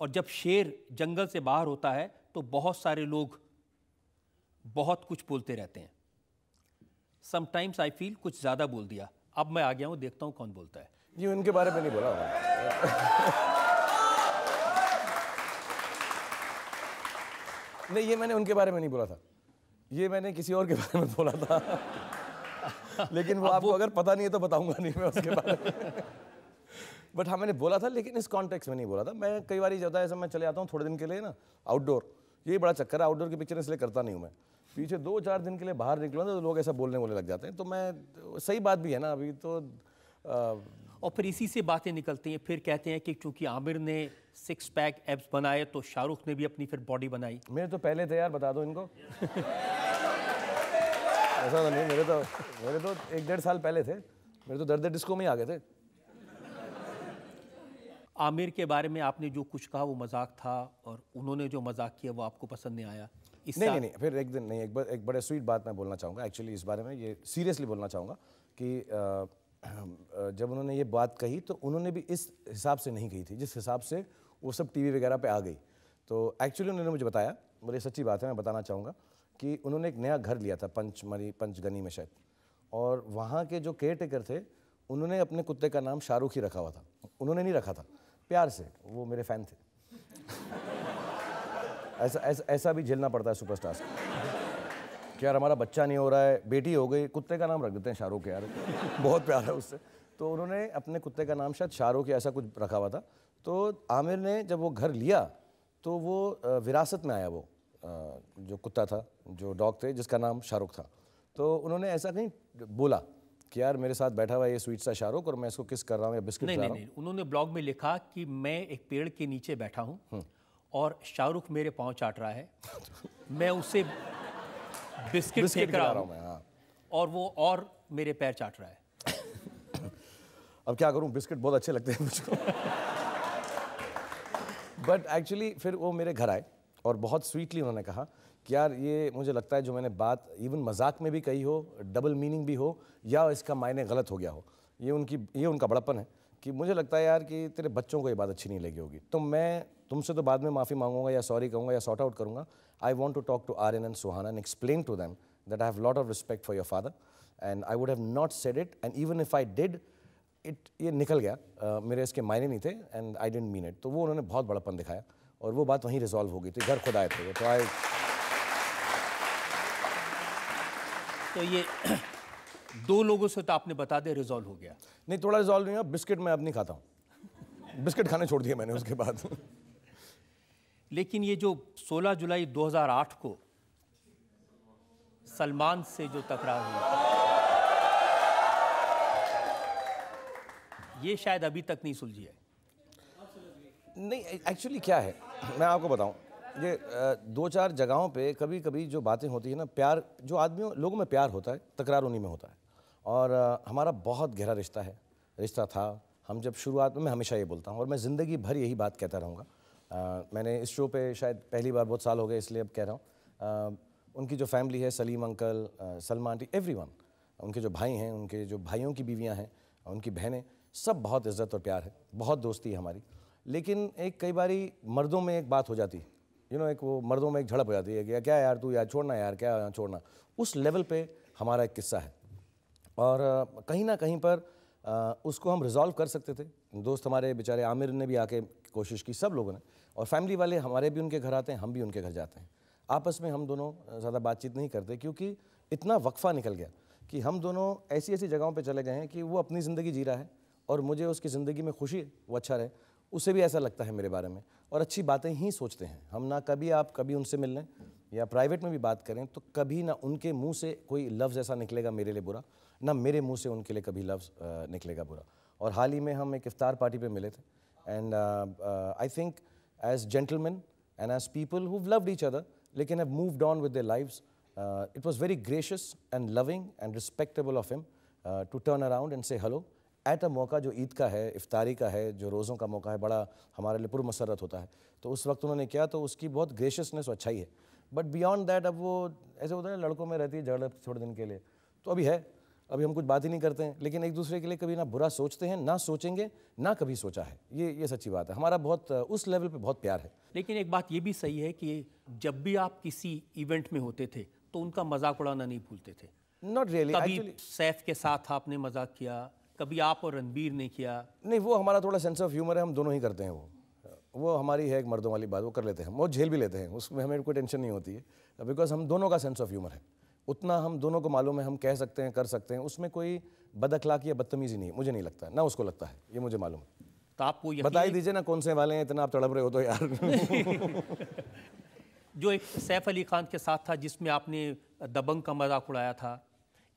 और जब शेर जंगल से बाहर होता है तो बहुत सारे लोग बहुत कुछ बोलते रहते हैं समटाइम्स आई फील कुछ ज़्यादा बोल दिया अब मैं आ गया हूँ देखता हूँ कौन बोलता है जी उनके बारे में नहीं बोला नहीं ये मैंने उनके बारे में नहीं बोला था ये मैंने किसी और के बारे में बोला था लेकिन वो आपको वो... अगर पता नहीं है तो बताऊंगा नहीं मैं उसके बारे में बट हाँ मैंने बोला था लेकिन इस कॉन्टेक्स्ट में नहीं बोला था मैं कई बार ज्यादा है ऐसा मैं चले आता हूँ थोड़े दिन के लिए ना आउटडोर ये बड़ा चक्कर है आउटडोर की पिक्चर इसलिए करता नहीं हूँ मैं पीछे दो चार दिन के लिए बाहर निकलो ना तो लोग ऐसा बोलने बोलने लग जाते हैं तो मैं सही बात भी है ना अभी तो और फिर इसी से बातें निकलती हैं फिर कहते हैं कि चूंकि आमिर ने सिक्स पैक एब्स बनाए तो शाहरुख ने भी अपनी फिर बॉडी बनाई मेरे तो पहले थे यार बता दो इनको ऐसा तो नहीं मेरे तो मेरे तो एक डेढ़ साल पहले थे मेरे तो दर्द डिस्को में ही आ गए थे आमिर के बारे में आपने जो कुछ कहा वो मजाक था और उन्होंने जो मजाक किया वो आपको पसंद नहीं आया इस नहीं नहीं नहीं फिर एक दिन नहीं एक बार एक बड़े स्वीट बात मैं बोलना चाहूँगा एक्चुअली इस बारे में ये सीरियसली बोलना चाहूँगा कि जब उन्होंने ये बात कही तो उन्होंने भी इस हिसाब से नहीं कही थी जिस हिसाब से वो सब टी वगैरह पर आ गई तो एक्चुअली उन्होंने मुझे बताया बड़ी सच्ची बात है मैं बताना चाहूँगा कि उन्होंने एक नया घर लिया था पंचमरी पंचगनी में शायद और वहाँ के जो केयर टेकर थे उन्होंने अपने कुत्ते का नाम शाहरुख ही रखा हुआ था उन्होंने नहीं रखा था प्यार से वो मेरे फ़ैन थे ऐसा ऐसा ऐसा भी झेलना पड़ता है सुपरस्टार्स को कि यार हमारा बच्चा नहीं हो रहा है बेटी हो गई कुत्ते का नाम रख देते हैं शाहरुख यार बहुत प्यार है उससे तो उन्होंने अपने कुत्ते का नाम शायद शाहरुख या ऐसा कुछ रखा हुआ था तो आमिर ने जब वो घर लिया तो वो विरासत में आया वो जो कुत्ता था जो डॉग थे जिसका नाम शाहरुख था तो उन्होंने ऐसा कहीं बोला कि यार मेरे साथ बैठा हुआ ये स्वीट सा शाहरुख और मैं इसको किस कर रहा हूँ या बिस्किट नहीं नहीं, नहीं उन्होंने ब्लॉग में लिखा कि मैं एक पेड़ के नीचे बैठा हूँ हम्म। और शाहरुख मेरे पाँव चाट रहा है मैं उसे बिस्किट, बिस्किट रहा रहा मैं, हाँ। और वो और मेरे पैर चाट रहा है अब क्या करूँ बिस्किट बहुत अच्छे लगते हैं मुझको बट एक्चुअली फिर वो मेरे घर आए और बहुत स्वीटली उन्होंने कहा कि यार ये मुझे लगता है जो मैंने बात इवन मजाक में भी कही हो डबल मीनिंग भी हो या इसका मायने गलत हो गया हो ये उनकी ये उनका बड़प्पन है कि मुझे लगता है यार कि तेरे बच्चों को ये बात अच्छी नहीं लगी होगी तो मैं तुमसे तो बाद में माफ़ी मांगूंगा या सॉरी कहूँगा या सॉर्ट आउट करूंगा I want to talk to Aryan and Suhana and explain to them that I have lot of respect for your father and I would have not said it and even if I did it ये निकल गया uh, मेरे इसके मायने नहीं थे and I didn't mean it तो वो उन्होंने बहुत बड़ापन दिखाया और वो बात वहीं रिजॉल्व हो गई थी घर खुद आए थे तो आई तो ये दो लोगों से तो आपने बता दिया रिजॉल्व हो गया नहीं थोड़ा रिजॉल्व नहीं हुआ बिस्किट मैं अब नहीं खाता हूँ बिस्किट खाने छोड़ दिया मैंने उसके बाद लेकिन ये जो 16 जुलाई 2008 को सलमान से जो तकरार हुई ये शायद अभी तक नहीं सुलझी है नहीं एक्चुअली क्या है मैं आपको बताऊं ये दो चार जगहों पे कभी कभी जो बातें होती है ना प्यार जो आदमियों लोगों में प्यार होता है तकरार उन्हीं में होता है और हमारा बहुत गहरा रिश्ता है रिश्ता था हम जब शुरुआत में मैं हमेशा ये बोलता हूँ और मैं ज़िंदगी भर यही बात कहता रहूँगा मैंने इस शो पे शायद पहली बार बहुत साल हो गए इसलिए अब कह रहा हूँ उनकी जो फैमिली है Salim uncle Salman aunty every उनके जो भाई हैं उनके जो भाइयों की बीवियाँ हैं उनकी बहनें सब बहुत इज्जत और प्यार है बहुत दोस्ती है हमारी लेकिन एक कई बारी मर्दों में एक बात हो जाती है यू नो एक वो मर्दों में एक झड़प हो जाती है कि क्या यार तू यार छोड़ना यार क्या यार छोड़ना उस लेवल पे हमारा एक किस्सा है और कहीं ना कहीं पर उसको हम रिजॉल्व कर सकते थे दोस्त हमारे बेचारे आमिर ने भी आके कोशिश की सब लोगों ने और फैमिली वाले हमारे भी उनके घर आते हैं हम भी उनके घर जाते हैं आपस में हम दोनों ज़्यादा बातचीत नहीं करते क्योंकि इतना वक्फा निकल गया कि हम दोनों ऐसी ऐसी जगहों पर चले गए हैं कि वो अपनी ज़िंदगी जी रहा है और मुझे उसकी ज़िंदगी में खुशी है वो अच्छा रहे उसे भी ऐसा लगता है मेरे बारे में और अच्छी बातें ही सोचते हैं हम ना कभी आप कभी उनसे मिल लें या प्राइवेट में भी बात करें तो कभी ना उनके मुंह से कोई लफ्ज़ ऐसा निकलेगा मेरे लिए बुरा ना मेरे मुंह से उनके लिए कभी लफ्ज़ निकलेगा बुरा और हाल ही में हम एक इफ्तार पार्टी पे मिले थे and I think as gentlemen and as people who've loved each other, lekin have moved on with their lives. Uh, it was very gracious and loving and respectable of him uh, to turn around and say hello. At a मौका जो ईद का है इफ्तारी का है जो रोज़ों का मौका है बड़ा हमारे लिए पुरमसरत होता है तो उस वक्त उन्होंने किया तो उसकी बहुत ग्रेशियसनेस अच्छा ही है बट बियॉन्ड दैट अब वो ऐसे होता है लड़कों में रहती है झगड़ थोड़े दिन के लिए तो अभी है अभी हम कुछ बात ही नहीं करते हैं लेकिन एक दूसरे के लिए कभी ना बुरा सोचते हैं ना सोचेंगे ना कभी सोचा है ये ये सच्ची बात है हमारा बहुत उस लेवल पे बहुत प्यार है लेकिन एक बात ये भी सही है कि जब भी आप किसी इवेंट में होते थे तो उनका मजाक उड़ाना नहीं भूलते थे नॉट रियली कभी सैफ के साथ आपने मजाक किया कभी आप और रणबीर ने किया नहीं वो हमारा थोड़ा सेंस ऑफ ह्यूमर है हम दोनों ही करते हैं वो वो हमारी है एक मर्दों वाली बात वो कर लेते हैं वो झेल भी लेते हैं उसमें हमें कोई टेंशन नहीं होती है बिकॉज हम दोनों का सेंस ऑफ ह्यूमर है उतना हम दोनों को मालूम है हम कह सकते हैं कर सकते हैं उसमें कोई बदखलाक या बदतमीजी नहीं मुझे नहीं लगता ना उसको लगता है ये मुझे मालूम है तो आपको बताई दीजिए ना कौन से वाले हैं इतना आप तड़प रहे हो तो यार जो एक सैफ अली खान के साथ था जिसमें आपने दबंग का मजाक उड़ाया था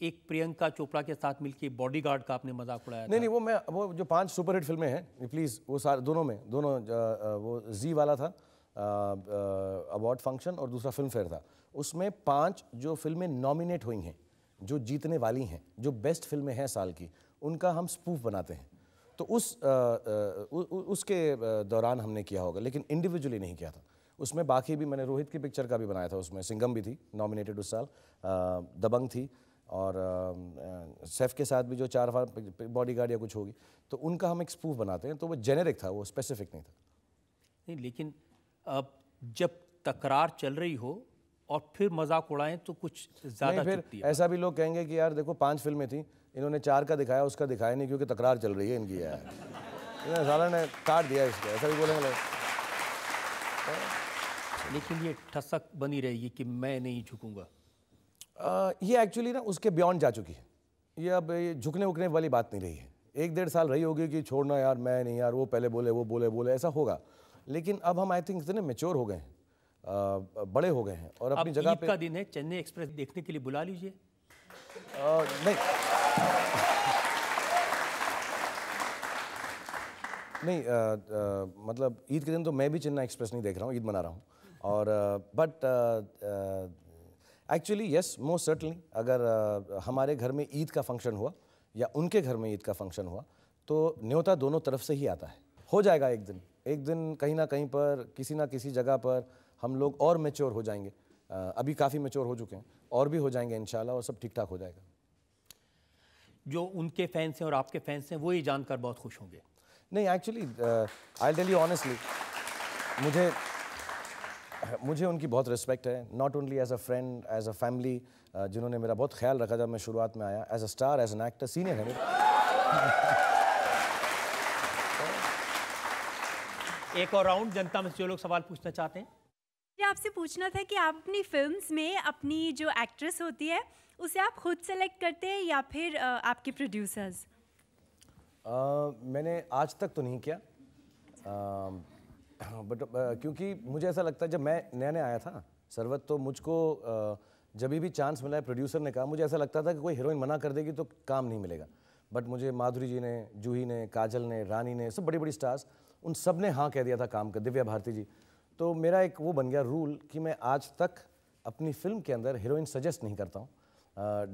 एक प्रियंका चोपड़ा के साथ मिलकर बॉडीगार्ड का आपने मजाक उड़ाया नहीं नहीं वो मैं वो जो पांच सुपरहिट फिल्में हैं प्लीज़ वो सारे दोनों में दोनों वो जी वाला था अवार्ड फंक्शन और दूसरा फिल्म फेयर था उसमें पांच जो फिल्में नॉमिनेट हुई हैं जो जीतने वाली हैं जो बेस्ट फिल्में हैं साल की उनका हम स्पूफ बनाते हैं तो उस आ, आ, उ, उ, उसके दौरान हमने किया होगा लेकिन इंडिविजुअली नहीं किया था उसमें बाकी भी मैंने रोहित की पिक्चर का भी बनाया था उसमें सिंगम भी थी नॉमिनेटेड उस साल आ, दबंग थी और सेफ के साथ भी जो चार फार बॉडी गार्ड या कुछ होगी तो उनका हम एक स्पूफ बनाते हैं तो वो जेनेरिक था वो स्पेसिफिक नहीं था नहीं लेकिन अब जब तकरार चल रही हो और फिर मजाक उड़ाएं तो कुछ ज़्यादा फिर ऐसा भी लोग कहेंगे कि यार देखो पांच फिल्में थी इन्होंने चार का दिखाया उसका दिखाया नहीं क्योंकि तकरार चल रही है इनकी यार सारा ने काट दिया इसका ऐसा भी बोलेंगे हाँ। लेकिन ये ठसक बनी रहेगी कि मैं नहीं झुकूंगा ये एक्चुअली ना उसके बियॉन्ड जा चुकी है ये अब ये झुकने उकने वाली बात नहीं रही है एक डेढ़ साल रही होगी कि छोड़ना यार मैं नहीं यार वो पहले बोले वो बोले बोले ऐसा होगा लेकिन अब हम आई थिंक इतने मेच्योर हो गए हैं बड़े हो गए हैं और अपनी जगह पे का दिन है चेन्नई एक्सप्रेस देखने के लिए बुला लीजिए नहीं नहीं आ, आ, मतलब ईद के दिन तो मैं भी चेन्नई एक्सप्रेस नहीं देख रहा हूँ ईद मना रहा हूँ और but actually yes most certainly अगर आ, हमारे घर में ईद का फंक्शन हुआ या उनके घर में ईद का फंक्शन हुआ तो न्योता दोनों तरफ से ही आता है हो जाएगा एक दिन एक दिन कहीं ना कहीं पर किसी ना किसी जगह पर हम लोग और मेच्योर हो जाएंगे अभी काफ़ी मेच्योर हो चुके हैं और भी हो जाएंगे इन और सब ठीक ठाक हो जाएगा जो उनके फैंस हैं और आपके फैंस हैं वो ये जानकर बहुत खुश होंगे नहीं actually I tell you honestly मुझे मुझे उनकी बहुत रिस्पेक्ट है not only as a friend as a family जिन्होंने मेरा बहुत ख्याल रखा जब मैं शुरुआत में आया as a star as an actor senior है मेरे एक और राउंड जनता में जो लोग सवाल पूछना चाहते हैं मुझे आपसे पूछना था कि आप अपनी फिल्म्स में अपनी जो एक्ट्रेस होती है उसे आप खुद सेलेक्ट करते हैं या फिर आपके प्रोड्यूसर्स मैंने आज तक तो नहीं किया बट क्योंकि मुझे ऐसा लगता है जब मैं नया नया आया था सरवत तो मुझको जब भी चांस मिला है प्रोड्यूसर ने कहा मुझे ऐसा लगता था कि कोई हीरोइन मना कर देगी तो काम नहीं मिलेगा बट मुझे माधुरी जी ने जूही ने काजल ने रानी ने सब बड़ी बड़ी स्टार्स उन सब ने हाँ कह दिया था काम का दिव्या भारती जी तो मेरा एक वो बन गया रूल कि मैं आज तक अपनी फिल्म के अंदर हीरोइन सजेस्ट नहीं करता हूँ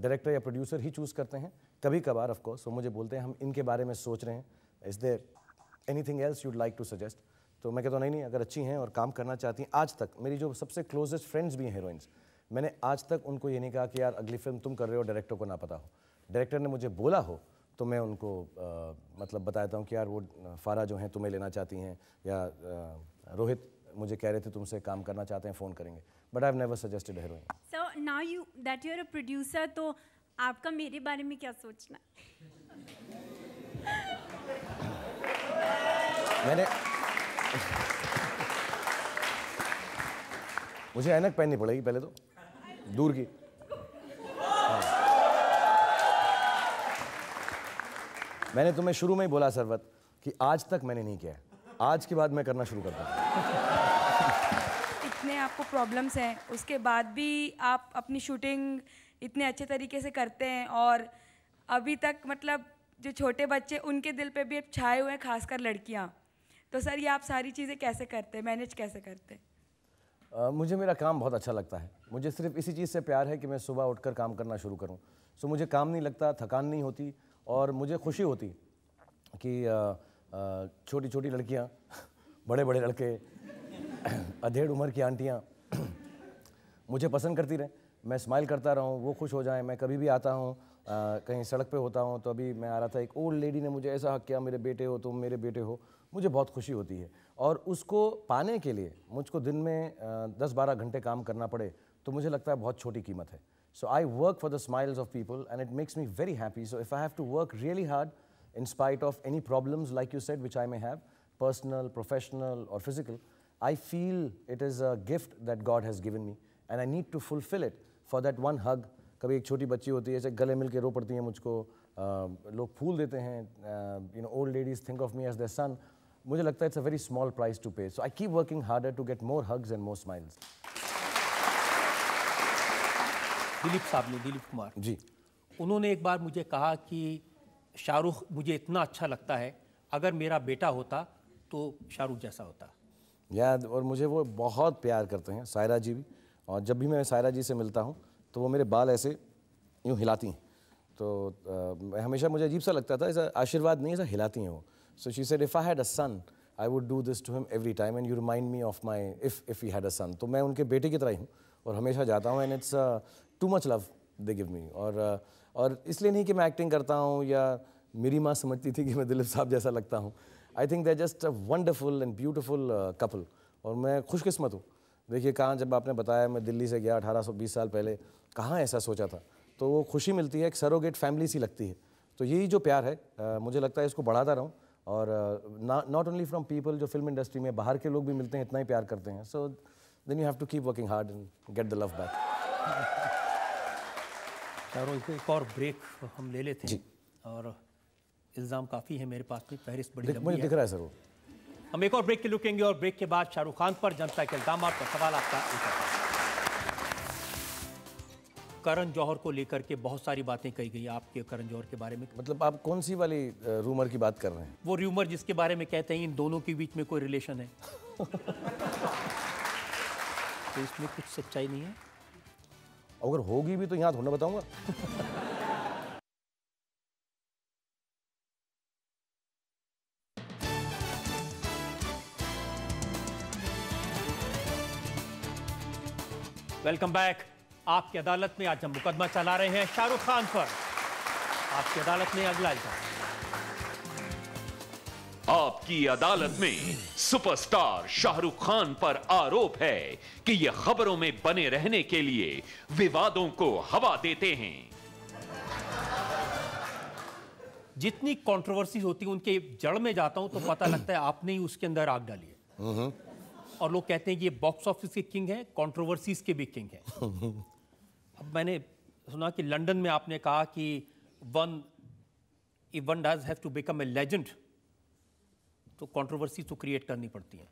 डायरेक्टर या प्रोड्यूसर ही चूज़ करते हैं कभी कभार ऑफकोर्स वो मुझे बोलते हैं हम इनके बारे में सोच रहे हैं is there anything else you'd like to suggest तो मैं कहता हूँ नहीं नहीं अगर अच्छी हैं और काम करना चाहती हैं आज तक मेरी जो सबसे क्लोजेस्ट फ्रेंड्स भी हैं हीरोइंस मैंने आज तक उनको ये नहीं कहा कि यार अगली फिल्म तुम कर रहे हो डायरेक्टर को ना पता हो डायरेक्टर ने मुझे बोला हो तो मैं उनको आ, मतलब बताता हूँ कि यार वो फारा जो हैं तुम्हें लेना चाहती हैं या आ, रोहित मुझे कह रहे थे तुमसे काम करना चाहते हैं फ़ोन करेंगे but I never suggested so now you that you are a producer तो आपका मेरे बारे में क्या सोचना मैंने मुझे ऐनक पहननी पड़ेगी पहले तो दूर की मैंने तुम्हें शुरू में ही बोला सरवत कि आज तक मैंने नहीं किया आज के बाद मैं करना शुरू करता इतने आपको प्रॉब्लम्स हैं उसके बाद भी आप अपनी शूटिंग इतने अच्छे तरीके से करते हैं और अभी तक मतलब जो छोटे बच्चे उनके दिल पे भी अब छाए हुए हैं खासकर लड़कियाँ तो सर ये आप सारी चीज़ें कैसे करते हैं मैनेज कैसे करते हैं मुझे मेरा काम बहुत अच्छा लगता है मुझे सिर्फ इसी चीज़ से प्यार है कि मैं सुबह उठकर काम करना शुरू करूं सो मुझे काम नहीं लगता थकान नहीं होती और मुझे खुशी होती कि छोटी छोटी लड़कियाँ बड़े बड़े लड़के अधेड़ उम्र की आंटियाँ मुझे पसंद करती रहें मैं स्माइल करता रहूँ वो खुश हो जाए मैं कभी भी आता हूँ कहीं सड़क पे होता हूँ तो अभी मैं आ रहा था एक ओल्ड लेडी ने मुझे ऐसा हक किया मेरे बेटे हो तुम मेरे बेटे हो मुझे बहुत खुशी होती है और उसको पाने के लिए मुझको दिन में दस बारह घंटे काम करना पड़े तो मुझे लगता है बहुत छोटी कीमत है So I work for the smiles of people and it makes me very happy. So if I have to work really hard in spite of any problems, like you said, which I may have, personal, professional, or physical, I feel it is a gift that God has given me and I need to fulfill it for that one hug. कभी एक छोटी बच्ची होती है जैसे गले मिल के रो पड़ती है मुझको लोग फूल देते हैं you know old ladies think of me as the son मुझे लगता है it's a very small price to pay so I keep working harder to get more hugs and more smiles Dilip Sahab ने दिलीप कुमार जी उन्होंने एक बार मुझे कहा कि शाहरुख मुझे इतना अच्छा लगता है अगर मेरा बेटा होता तो शाहरुख जैसा होता याद और मुझे वो बहुत प्यार करते हैं सायरा जी भी और जब भी मैं सायरा जी से मिलता हूँ तो वो मेरे बाल ऐसे यूँ हिलाती हैं तो आ, हमेशा मुझे अजीब सा लगता था ऐसा आशीर्वाद नहीं ऐसा हिलाती हैं वो so she said if I had a son I would do this to him every time and you remind me of my if if you had a son तो मैं उनके बेटे की तरह ही हूँ और हमेशा जाता हूँ and it's too much love they give me और uh, और इसलिए नहीं कि मैं एक्टिंग करता हूँ या मेरी माँ समझती थी कि मैं दिलीप साहब जैसा लगता हूँ I think they just a wonderful and beautiful couple और मैं खुशकिस्मत हूँ देखिए कहाँ जब आपने बताया मैं दिल्ली से गया बीस साल पहले कहाँ ऐसा सोचा था तो वो खुशी मिलती है एक सरोगेट फैमिली सी लगती है तो यही जो प्यार है आ, uh, मुझे लगता है इसको बढ़ाता रहूँ और नॉट ओनली फ्रॉम पीपल जो फिल्म इंडस्ट्री में बाहर के लोग भी मिलते हैं इतना ही प्यार करते हैं सो so, then you have to keep working hard and get the love back. चारों को एक और ब्रेक हम ले लेते हैं और इल्ज़ाम काफ़ी है मेरे पास भी पेरिस बड़ी दिख, मुझे दिख रहा है सर वो हम एक और ब्रेक के लुकेंगे और ब्रेक के बाद शाहरुख खान पर जनता के इल्ज़ाम पर सवाल आपका करण जौहर को लेकर के बहुत सारी बातें कही गई आपके करण जौहर के बारे में मतलब आप कौन सी वाली रूमर की बात कर रहे हैं वो रूमर जिसके बारे में कहते हैं इन दोनों के बीच में कोई रिलेशन है तो इसमें कुछ सच्चाई नहीं है अगर होगी भी तो यहाँ थोड़ा बताऊंगा वेलकम बैक आपकी अदालत में आज हम मुकदमा चला रहे हैं शाहरुख खान पर आपकी अदालत में अगला इल्जाम आपकी अदालत में सुपरस्टार शाहरुख खान पर आरोप है कि ये खबरों में बने रहने के लिए विवादों को हवा देते हैं जितनी कंट्रोवर्सी होती है उनके जड़ में जाता हूं तो पता लगता है आपने ही उसके अंदर आग डाली है हम्म। और लोग कहते हैं कि ये बॉक्स ऑफिस के किंग है कंट्रोवर्सीज के भी किंग है अब मैंने सुना कि लंदन में आपने कहा कि one one does have to become a legend तो कंट्रोवर्सी तो क्रिएट करनी पड़ती है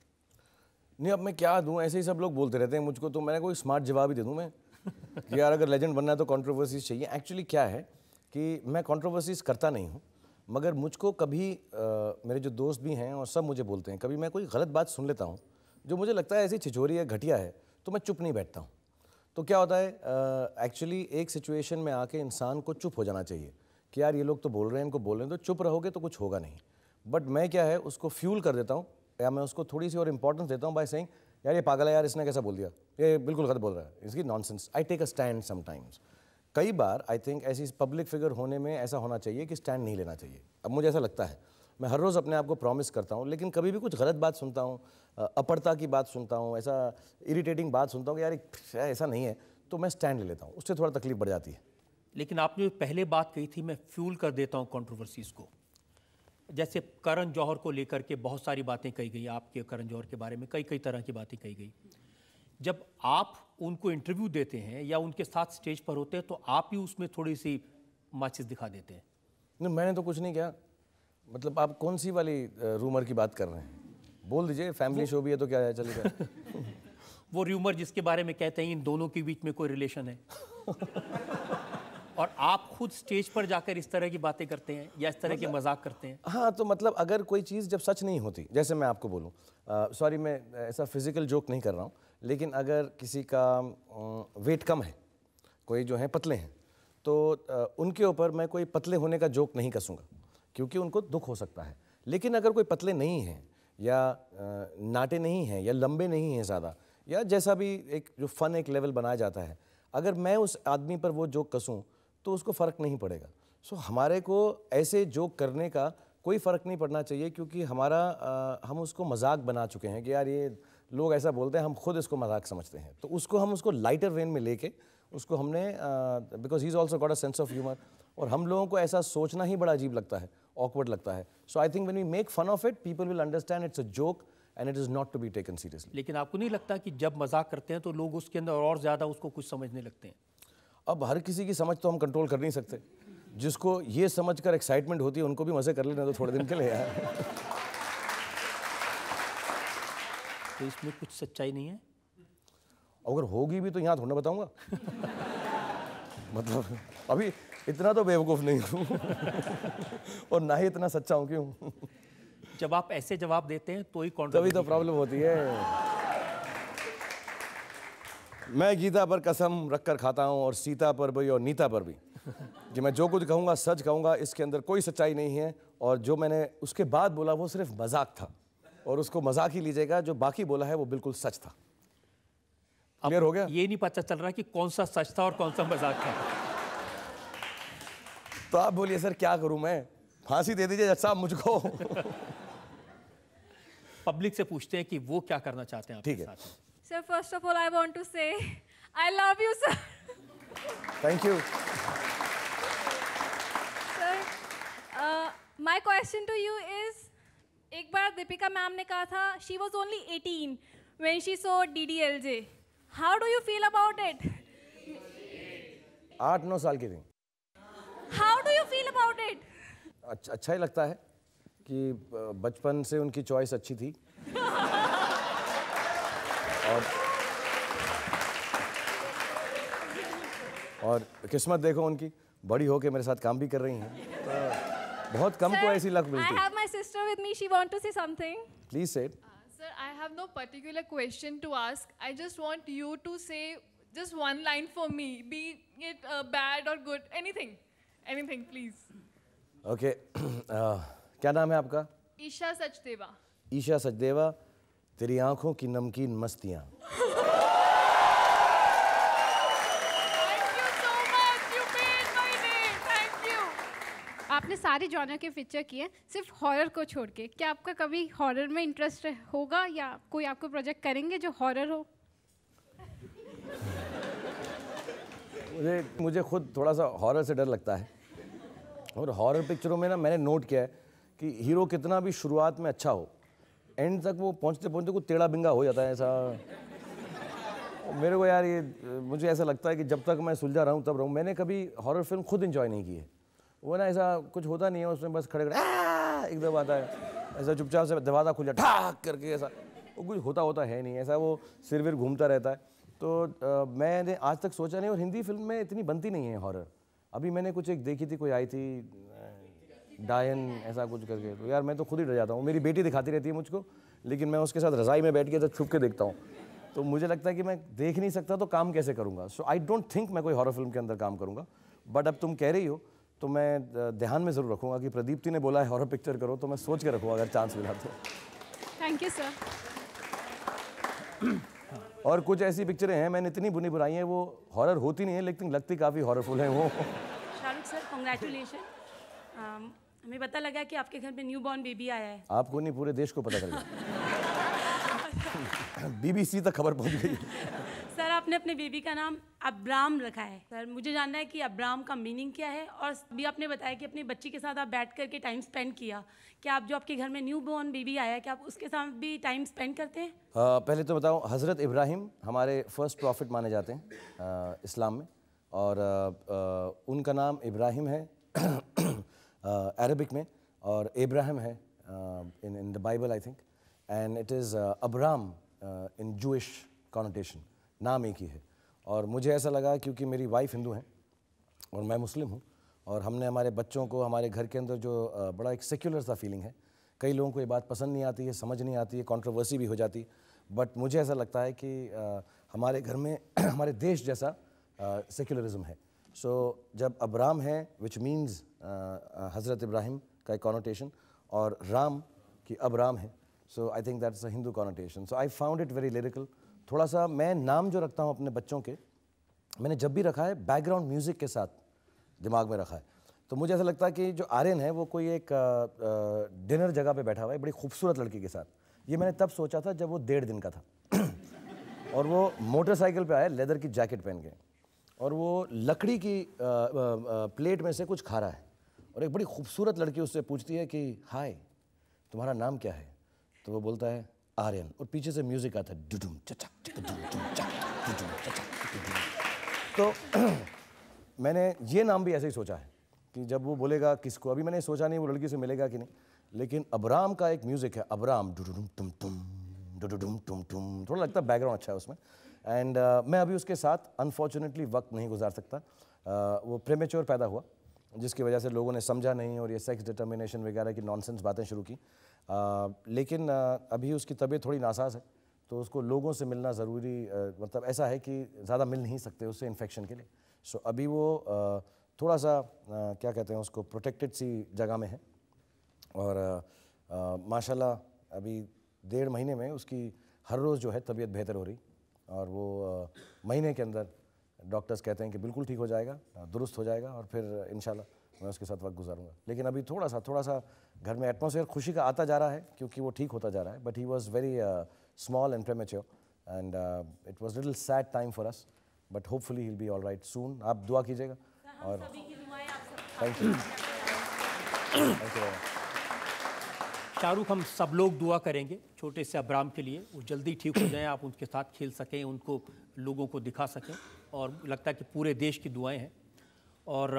नहीं अब मैं क्या दूं ऐसे ही सब लोग बोलते रहते हैं मुझको तो मैंने कोई स्मार्ट जवाब ही दे दूं मैं कि यार अगर लेजेंड बनना है तो कंट्रोवर्सीज चाहिए एक्चुअली क्या है कि मैं कंट्रोवर्सीज करता नहीं हूँ मगर मुझको कभी आ, मेरे जो दोस्त भी हैं और सब मुझे बोलते हैं कभी मैं कोई गलत बात सुन लेता हूँ जो मुझे लगता है ऐसी छिछोरी है घटिया है तो मैं चुप नहीं बैठता हूँ तो क्या होता है एक्चुअली एक सिचुएशन में आके इंसान को चुप हो जाना चाहिए कि यार ये लोग तो बोल रहे हैं इनको बोल रहे हैं तो चुप रहोगे तो कुछ होगा नहीं बट मैं क्या है उसको फ्यूल कर देता हूँ या मैं उसको थोड़ी सी और इंपॉर्टेंस देता हूँ बाय सेइंग यार ये पागल है यार इसने कैसा बोल दिया ये बिल्कुल गलत बोल रहा है इसकी nonsense I take a stand sometimes कई बार आई थिंक ऐसी पब्लिक फिगर होने में ऐसा होना चाहिए कि स्टैंड नहीं लेना चाहिए अब मुझे ऐसा लगता है मैं हर रोज़ अपने आप को प्रॉमिस करता हूँ लेकिन कभी भी कुछ गलत बात सुनता हूँ अपड़ता की बात सुनता हूँ ऐसा इरिटेटिंग बात सुनता हूँ कि यार ऐसा नहीं है तो मैं स्टैंड ले लेता हूँ उससे थोड़ा तकलीफ बढ़ जाती है लेकिन आपने पहले बात कही थी मैं फ्यूल कर देता हूँ कॉन्ट्रोवर्सीज़ को जैसे करण जौहर को लेकर के बहुत सारी बातें कही गई आपके करण जौहर के बारे में कई कई तरह की बातें कही गई जब आप उनको इंटरव्यू देते हैं या उनके साथ स्टेज पर होते हैं तो आप ही उसमें थोड़ी सी माचिस दिखा देते हैं नहीं मैंने तो कुछ नहीं किया मतलब आप कौन सी वाली रूमर की बात कर रहे हैं बोल दीजिए फैमिली शो भी है तो क्या है चलेगा वो रूमर जिसके बारे में कहते हैं इन दोनों के बीच में कोई रिलेशन है और आप खुद स्टेज पर जाकर इस तरह की बातें करते हैं या इस तरह मतलब, के मजाक करते हैं हाँ तो मतलब अगर कोई चीज़ जब सच नहीं होती जैसे मैं आपको बोलूँ सॉरी मैं ऐसा फिजिकल जोक नहीं कर रहा हूँ लेकिन अगर किसी का वेट कम है कोई जो है पतले हैं तो उनके ऊपर मैं कोई पतले होने का जोक नहीं कसूँगा क्योंकि उनको दुख हो सकता है लेकिन अगर कोई पतले नहीं हैं या नाटे नहीं हैं या लंबे नहीं हैं ज़्यादा या जैसा भी एक जो फ़न एक लेवल बनाया जाता है अगर मैं उस आदमी पर वो जोक कसूँ तो उसको फ़र्क नहीं पड़ेगा सो हमारे को ऐसे जोक करने का कोई फ़र्क नहीं पड़ना चाहिए क्योंकि हमारा आ, हम उसको मजाक बना चुके हैं कि यार ये लोग ऐसा बोलते हैं हम खुद इसको मजाक समझते हैं तो उसको हम उसको लाइटर वेन में लेके उसको हमने because he is also got a sense of humour और हम लोगों को ऐसा सोचना ही बड़ा अजीब लगता है ऑकवर्ड लगता है so I think when we make fun of it people will understand it's a joke and it is not to be taken seriously लेकिन आपको नहीं लगता कि जब मजाक करते हैं तो लोग उसके अंदर और ज़्यादा उसको कुछ समझने लगते हैं अब हर किसी की समझ तो हम कंट्रोल कर नहीं सकते जिसको ये समझ कर एक्साइटमेंट होती है उनको भी मज़े कर लेना तो थोड़े दिन के लिए यार तो इसमें कुछ सच्चाई नहीं है अगर होगी भी तो यहाँ थोड़ा बताऊंगा मतलब अभी इतना तो बेवकूफ़ नहीं हूँ और ना ही इतना सच्चा हूँ क्यों जब आप ऐसे जवाब देते हैं तो ही कौन तभी तो प्रॉब्लम होती है मैं गीता पर कसम रख कर खाता हूँ और सीता पर भी और नीता पर भी कि मैं जो कुछ कहूँगा सच कहूँगा इसके अंदर कोई सच्चाई नहीं है और जो मैंने उसके बाद बोला वो सिर्फ मजाक था और उसको मजाक ही लीजिएगा जो बाकी बोला है वो बिल्कुल सच था क्लियर हो गया ये नहीं पता चल रहा कि कौन सा सच था और कौन सा मजाक था तो आप बोलिए सर क्या करूं मैं फांसी दे दीजिए साहब मुझको पब्लिक से पूछते हैं कि वो क्या करना चाहते हैं ठीक है Sir, first of all, I want to say, I love you, sir. Thank you. Sir, uh, my question to you is, एक बार दीपिका मैम ने कहा था she was only eighteen when she saw D D L J how do you feel about it आठ नौ साल की थी how do you feel about it अच्छा ही लगता है कि बचपन से उनकी चॉइस अच्छी थी और, और किस्मत देखो उनकी बड़ी होके मेरे साथ काम भी कर रही हैं तो बहुत कम sir, को ऐसी लक मिलती है I have my sister with me she want to say something please say sir, I have no particular question to ask. I just want you to say just one line for me, be it uh, bad or good, anything, anything, please. Okay, uh, क्या नाम है आपका? ईशा सचदेवा. ईशा सचदेवा. तेरी आंखों की नमकीन मस्तियां आपने सारे जॉनर के पिक्चर किए सिर्फ हॉरर को छोड़ के क्या आपका कभी हॉरर में इंटरेस्ट होगा या कोई आपको प्रोजेक्ट करेंगे जो हॉरर हो मुझे मुझे खुद थोड़ा सा हॉरर से डर लगता है और हॉरर पिक्चरों में ना मैंने नोट किया है कि हीरो कितना भी शुरुआत में अच्छा हो एंड तक वो पहुंचते पहुंचते कुछ टेढ़ा बिंगा हो जाता है ऐसा मेरे को यार ये मुझे ऐसा लगता है कि जब तक मैं सुलझा रहा हूँ तब रहूँ मैंने कभी हॉरर फिल्म खुद इन्जॉय नहीं की है वो ना ऐसा कुछ होता नहीं है उसमें बस खड़े खड़े एकदम आता है ऐसा चुपचाप से दरवाज़ा खुल जाए ठाक करके ऐसा वो कुछ होता होता है नहीं ऐसा वो सिर विर घूमता रहता है तो आ, मैंने आज तक सोचा नहीं और हिंदी फिल्म में इतनी बनती नहीं है हॉरर अभी मैंने कुछ एक देखी थी कोई आई थी डायन ऐसा कुछ करके तो यार मैं तो खुद ही डर जाता हूँ मेरी बेटी दिखाती रहती है मुझको लेकिन मैं उसके साथ रज़ाई में बैठ के जब छुप के देखता हूँ तो मुझे लगता है कि मैं देख नहीं सकता तो काम कैसे करूँगा सो आई डोंट थिंक मैं कोई हॉरर फिल्म के अंदर काम करूँगा बट अब तुम कह रही हो तो मैं ध्यान में ज़रूर रखूँगा कि जी ने बोला है हॉरर पिक्चर करो तो मैं सोच के रखूँगा अगर चांस मिला तो थैंक यू सर और कुछ ऐसी पिक्चरें हैं मैंने इतनी बुनी बुराई हैं वो हॉरर होती नहीं है लेकिन लगती काफ़ी हॉररफुल हैं वो शाहरुख सर कॉन्ग्रेचुलेशन हमें पता लगा कि आपके घर में न्यू बॉर्न बेबी आया है आपको नहीं पूरे देश को पता चल बीबीसी तक खबर पहुंच गई सर आपने अपने बेबी का नाम अब्राम रखा है सर मुझे जानना है कि अब्राम का मीनिंग क्या है और भी आपने बताया कि अपने बच्ची के साथ आप बैठ करके टाइम स्पेंड किया क्या आप जो आपके घर में न्यू बॉर्न बेबी आया है क्या आप उसके साथ भी टाइम स्पेंड करते हैं पहले तो बताओ हज़रत इब्राहिम हमारे फर्स्ट प्रॉफिट माने जाते हैं इस्लाम में और आ, आ, उनका नाम इब्राहिम है अरबिक uh, में और इब्राहिम है in in the Bible I think and it is Abram in Jewish connotation नाम एक ही है और मुझे ऐसा लगा क्योंकि मेरी वाइफ हिंदू हैं और मैं मुस्लिम हूँ और हमने हमारे बच्चों को हमारे घर के अंदर जो uh, बड़ा एक सेक्युलर सा फीलिंग है कई लोगों को ये बात पसंद नहीं आती है समझ नहीं आती है कॉन्ट्रोवर्सी भी हो जाती है बट मुझे ऐसा लगता है कि uh, हमारे घर में हमारे देश जैसा सेक्युलरिज्म uh, है सो जब अब राम है विच मीन्स हज़रत इब्राहिम का एक कॉनोटेशन और राम कि अब राम है so I think that's a Hindu connotation so I found it very lyrical थोड़ा सा मैं नाम जो रखता हूँ अपने बच्चों के मैंने जब भी रखा है बैकग्राउंड म्यूज़िक के साथ दिमाग में रखा है तो मुझे ऐसा लगता है कि जो आर्यन है वो कोई एक डिनर uh, uh, जगह पे बैठा हुआ है बड़ी खूबसूरत लड़की के साथ ये मैंने तब सोचा था जब वो डेढ़ दिन का था और वो मोटरसाइकिल पे आया लेदर की जैकेट पहन के और वो लकड़ी की आ, आ, आ, प्लेट में से कुछ खा रहा है और एक बड़ी खूबसूरत लड़की उससे पूछती है कि हाय तुम्हारा नाम क्या है तो वो बोलता है आर्यन और पीछे से म्यूजिक आता है डुडुम चचक तो मैंने ये नाम भी ऐसे ही सोचा है कि जब वो बोलेगा किसको अभी मैंने सोचा नहीं वो लड़की से मिलेगा कि नहीं लेकिन अबराम का एक म्यूज़िक है अबराम डुडुडुम तुम तुम डुडुडुम तुम तुम थोड़ा लगता है बैकग्राउंड अच्छा है उसमें एंड uh, मैं अभी उसके साथ अनफॉर्चुनेटली वक्त नहीं गुजार सकता uh, वो प्रेमेच्योर पैदा हुआ जिसकी वजह से लोगों ने समझा नहीं और ये सेक्स डिटर्मिनेशन वगैरह की नॉनसेंस बातें शुरू की uh, लेकिन uh, अभी उसकी तबीयत थोड़ी नासाज है तो उसको लोगों से मिलना ज़रूरी uh, मतलब ऐसा है कि ज़्यादा मिल नहीं सकते उससे इन्फेक्शन के लिए सो so, अभी वो uh, थोड़ा सा uh, क्या कहते हैं उसको प्रोटेक्टेड सी जगह में है और uh, uh, माशाल्लाह अभी डेढ़ महीने में उसकी हर रोज़ जो है तबीयत बेहतर हो रही और वो महीने के अंदर डॉक्टर्स कहते हैं कि बिल्कुल ठीक हो जाएगा दुरुस्त हो जाएगा और फिर इन मैं उसके साथ वक्त गुजारूंगा लेकिन अभी थोड़ा सा थोड़ा सा घर में एटमोसफेयर खुशी का आता जा रहा है क्योंकि वो ठीक होता जा रहा है but he was very small and premature and it was little sad time for us but hopefully he be all right soon आप दुआ कीजिएगा और thank you thank you Shahrukh हम सब लोग दुआ करेंगे छोटे से अब्राम के लिए वो जल्दी ठीक हो जाएं आप उनके साथ खेल सकें उनको लोगों को दिखा सकें और लगता है कि पूरे देश की दुआएं हैं और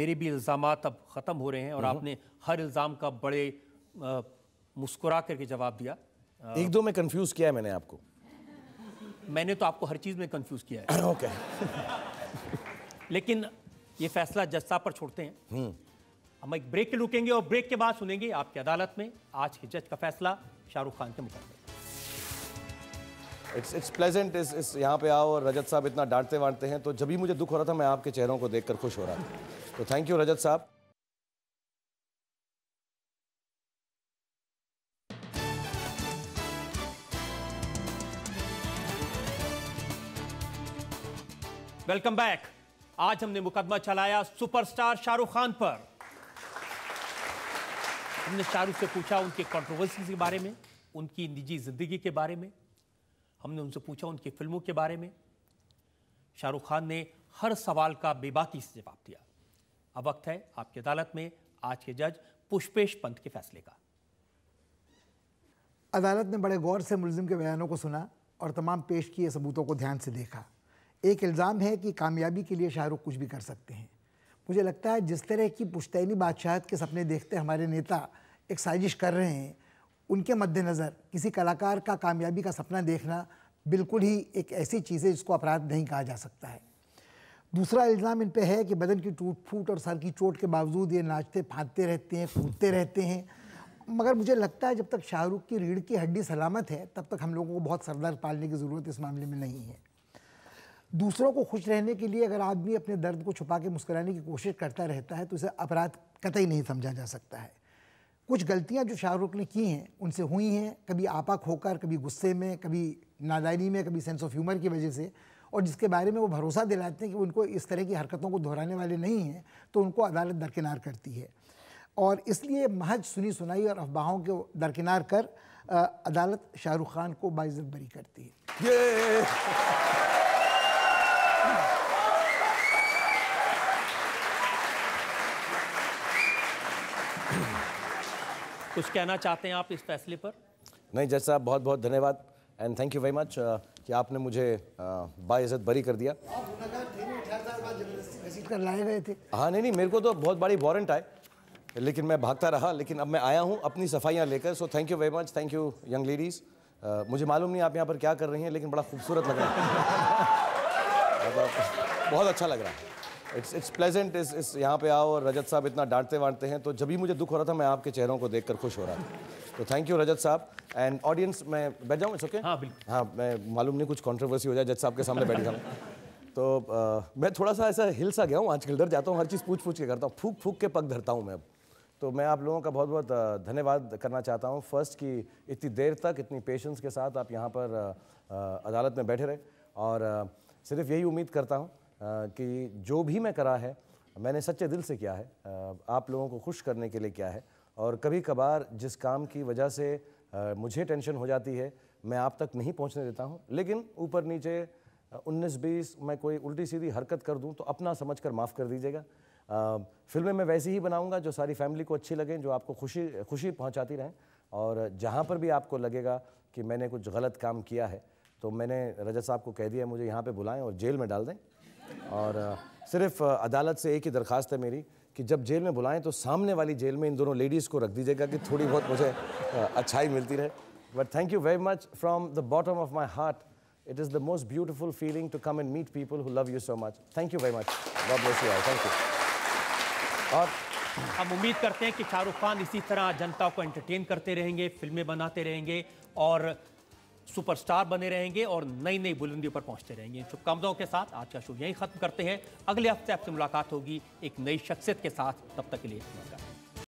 मेरे भी इल्ज़ाम अब ख़त्म हो रहे हैं और हम्म। आपने हर इल्ज़ाम का बड़े मुस्कुरा करके जवाब दिया एक दो में कन्फ्यूज़ किया है मैंने आपको मैंने तो आपको हर चीज़ में कन्फ्यूज़ किया है ओके लेकिन ये फैसला जज पर छोड़ते हैं हम्म। हम एक ब्रेक के लुकेंगे और ब्रेक के बाद सुनेंगे आपकी अदालत में आज के जज का फैसला शाहरुख खान के मुकाबले इट्स इट्स प्लेजेंट इस, इस यहाँ पे आओ और रजत साहब इतना डांटते वांटते हैं तो जब भी मुझे दुख हो रहा था मैं आपके चेहरों को देखकर खुश हो रहा था तो थैंक यू रजत साहब वेलकम बैक आज हमने मुकदमा चलाया सुपरस्टार शाहरुख खान पर हमने शाहरुख से पूछा उनके कॉन्ट्रोवर्सी के बारे में उनकी निजी ज़िंदगी के बारे में हमने उनसे पूछा उनकी फिल्मों के बारे में शाहरुख खान ने हर सवाल का बेबाकी से जवाब दिया अब वक्त है आपकी अदालत में आज के जज पुष्पेश पंत के फैसले का अदालत ने बड़े गौर से मुलजिम के बयानों को सुना और तमाम पेश किए सबूतों को ध्यान से देखा एक इल्ज़ाम है कि कामयाबी के लिए शाहरुख कुछ भी कर सकते हैं मुझे लगता है जिस तरह की पुश्तैनी बादशाहत के सपने देखते हमारे नेता एक साजिश कर रहे हैं उनके मद्देनज़र किसी कलाकार का कामयाबी का सपना देखना बिल्कुल ही एक ऐसी चीज़ है जिसको अपराध नहीं कहा जा सकता है दूसरा इल्ज़ाम इन पर है कि बदन की टूट फूट और सर की चोट के बावजूद ये नाचते फाँदते रहते हैं कूदते रहते हैं मगर मुझे लगता है जब तक शाहरुख की रीढ़ की हड्डी सलामत है तब तक हम लोगों को बहुत सरदर्द पालने की ज़रूरत इस मामले में नहीं है दूसरों को खुश रहने के लिए अगर आदमी अपने दर्द को छुपा के मुस्कुराने की कोशिश करता रहता है तो उसे अपराध कतई नहीं समझा जा सकता है कुछ गलतियां जो शाहरुख ने की हैं उनसे हुई हैं कभी आपा खोकर कभी गुस्से में कभी नादानी में कभी सेंस ऑफ ह्यूमर की वजह से और जिसके बारे में वो भरोसा दिलाते हैं कि उनको इस तरह की हरकतों को दोहराने वाले नहीं हैं तो उनको अदालत दरकिनार करती है और इसलिए महज सुनी सुनाई और अफवाहों को दरकिनार कर अदालत शाहरुख खान को बाइज़त बरी करती है कुछ कहना चाहते हैं आप इस फैसले पर नहीं जज साहब बहुत बहुत धन्यवाद and thank you very much कि आपने मुझे uh, बाइज़्ज़त बरी कर दिया कर लाए गए थे हाँ नहीं नहीं मेरे को तो बहुत बड़ी वारंट आए लेकिन मैं भागता रहा लेकिन अब मैं आया हूँ अपनी सफाइयाँ लेकर so thank you very much thank you young ladies मुझे मालूम नहीं आप यहाँ पर क्या कर रही हैं लेकिन बड़ा खूबसूरत लग रहा है मतलब बहुत अच्छा लग रहा है इट्स इट्स प्लेजेंट इस इस यहाँ पे आओ रजत साहब इतना डांटते वाँटते हैं तो जब भी मुझे दुख हो रहा था मैं आपके चेहरों को देखकर खुश हो रहा था तो थैंक यू रजत साहब एंड ऑडियंस मैं बैठ जाऊँ इस ओके हाँ बिल्कुल हाँ मैं मालूम नहीं कुछ कॉन्ट्रोवर्सी हो जाए जज साहब के सामने बैठ जाऊँ तो आ, मैं थोड़ा सा ऐसा हिल सा गया हूँ आजकल डर जाता हूँ हर चीज़ पूछ पूछ के करता हूँ फूक फूक के पग धरता हूँ मैं अब तो मैं आप लोगों का बहुत बहुत धन्यवाद करना चाहता हूँ फर्स्ट कि इतनी देर तक इतनी पेशेंस के साथ आप यहाँ पर अदालत में बैठे रहे और सिर्फ यही उम्मीद करता हूँ कि जो भी मैं करा है मैंने सच्चे दिल से किया है आप लोगों को खुश करने के लिए किया है और कभी कभार जिस काम की वजह से मुझे टेंशन हो जाती है मैं आप तक नहीं पहुंचने देता हूं लेकिन ऊपर नीचे 19-20 मैं कोई उल्टी सीधी हरकत कर दूं तो अपना समझ कर माफ़ कर दीजिएगा फिल्में मैं वैसी ही बनाऊंगा जो सारी फैमिली को अच्छी लगें जो आपको खुशी खुशी पहुंचाती रहें और जहां पर भी आपको लगेगा कि मैंने कुछ गलत काम किया है तो मैंने रजत साहब को कह दिया मुझे यहाँ पे बुलाएं और जेल में डाल दें और सिर्फ अदालत से एक ही दरख्वास्त है मेरी कि जब जेल में बुलाएं तो सामने वाली जेल में इन दोनों लेडीज़ को रख दीजिएगा कि थोड़ी बहुत मुझे अच्छाई मिलती रहे but thank you very much from the bottom of my heart it is the most beautiful feeling to come and meet people who love you so much thank you very much बहुत bless you all. और हम उम्मीद करते हैं कि शाहरुख खान इसी तरह जनता को एंटरटेन करते रहेंगे फिल्में बनाते रहेंगे और सुपरस्टार बने रहेंगे और नई नई बुलंदियों पर पहुंचते रहेंगे इन शुभकामनाओं के साथ आज का शो यहीं खत्म करते हैं अगले हफ्ते आपसे मुलाकात होगी एक नई शख्सियत के साथ तब तक के लिए नमस्कार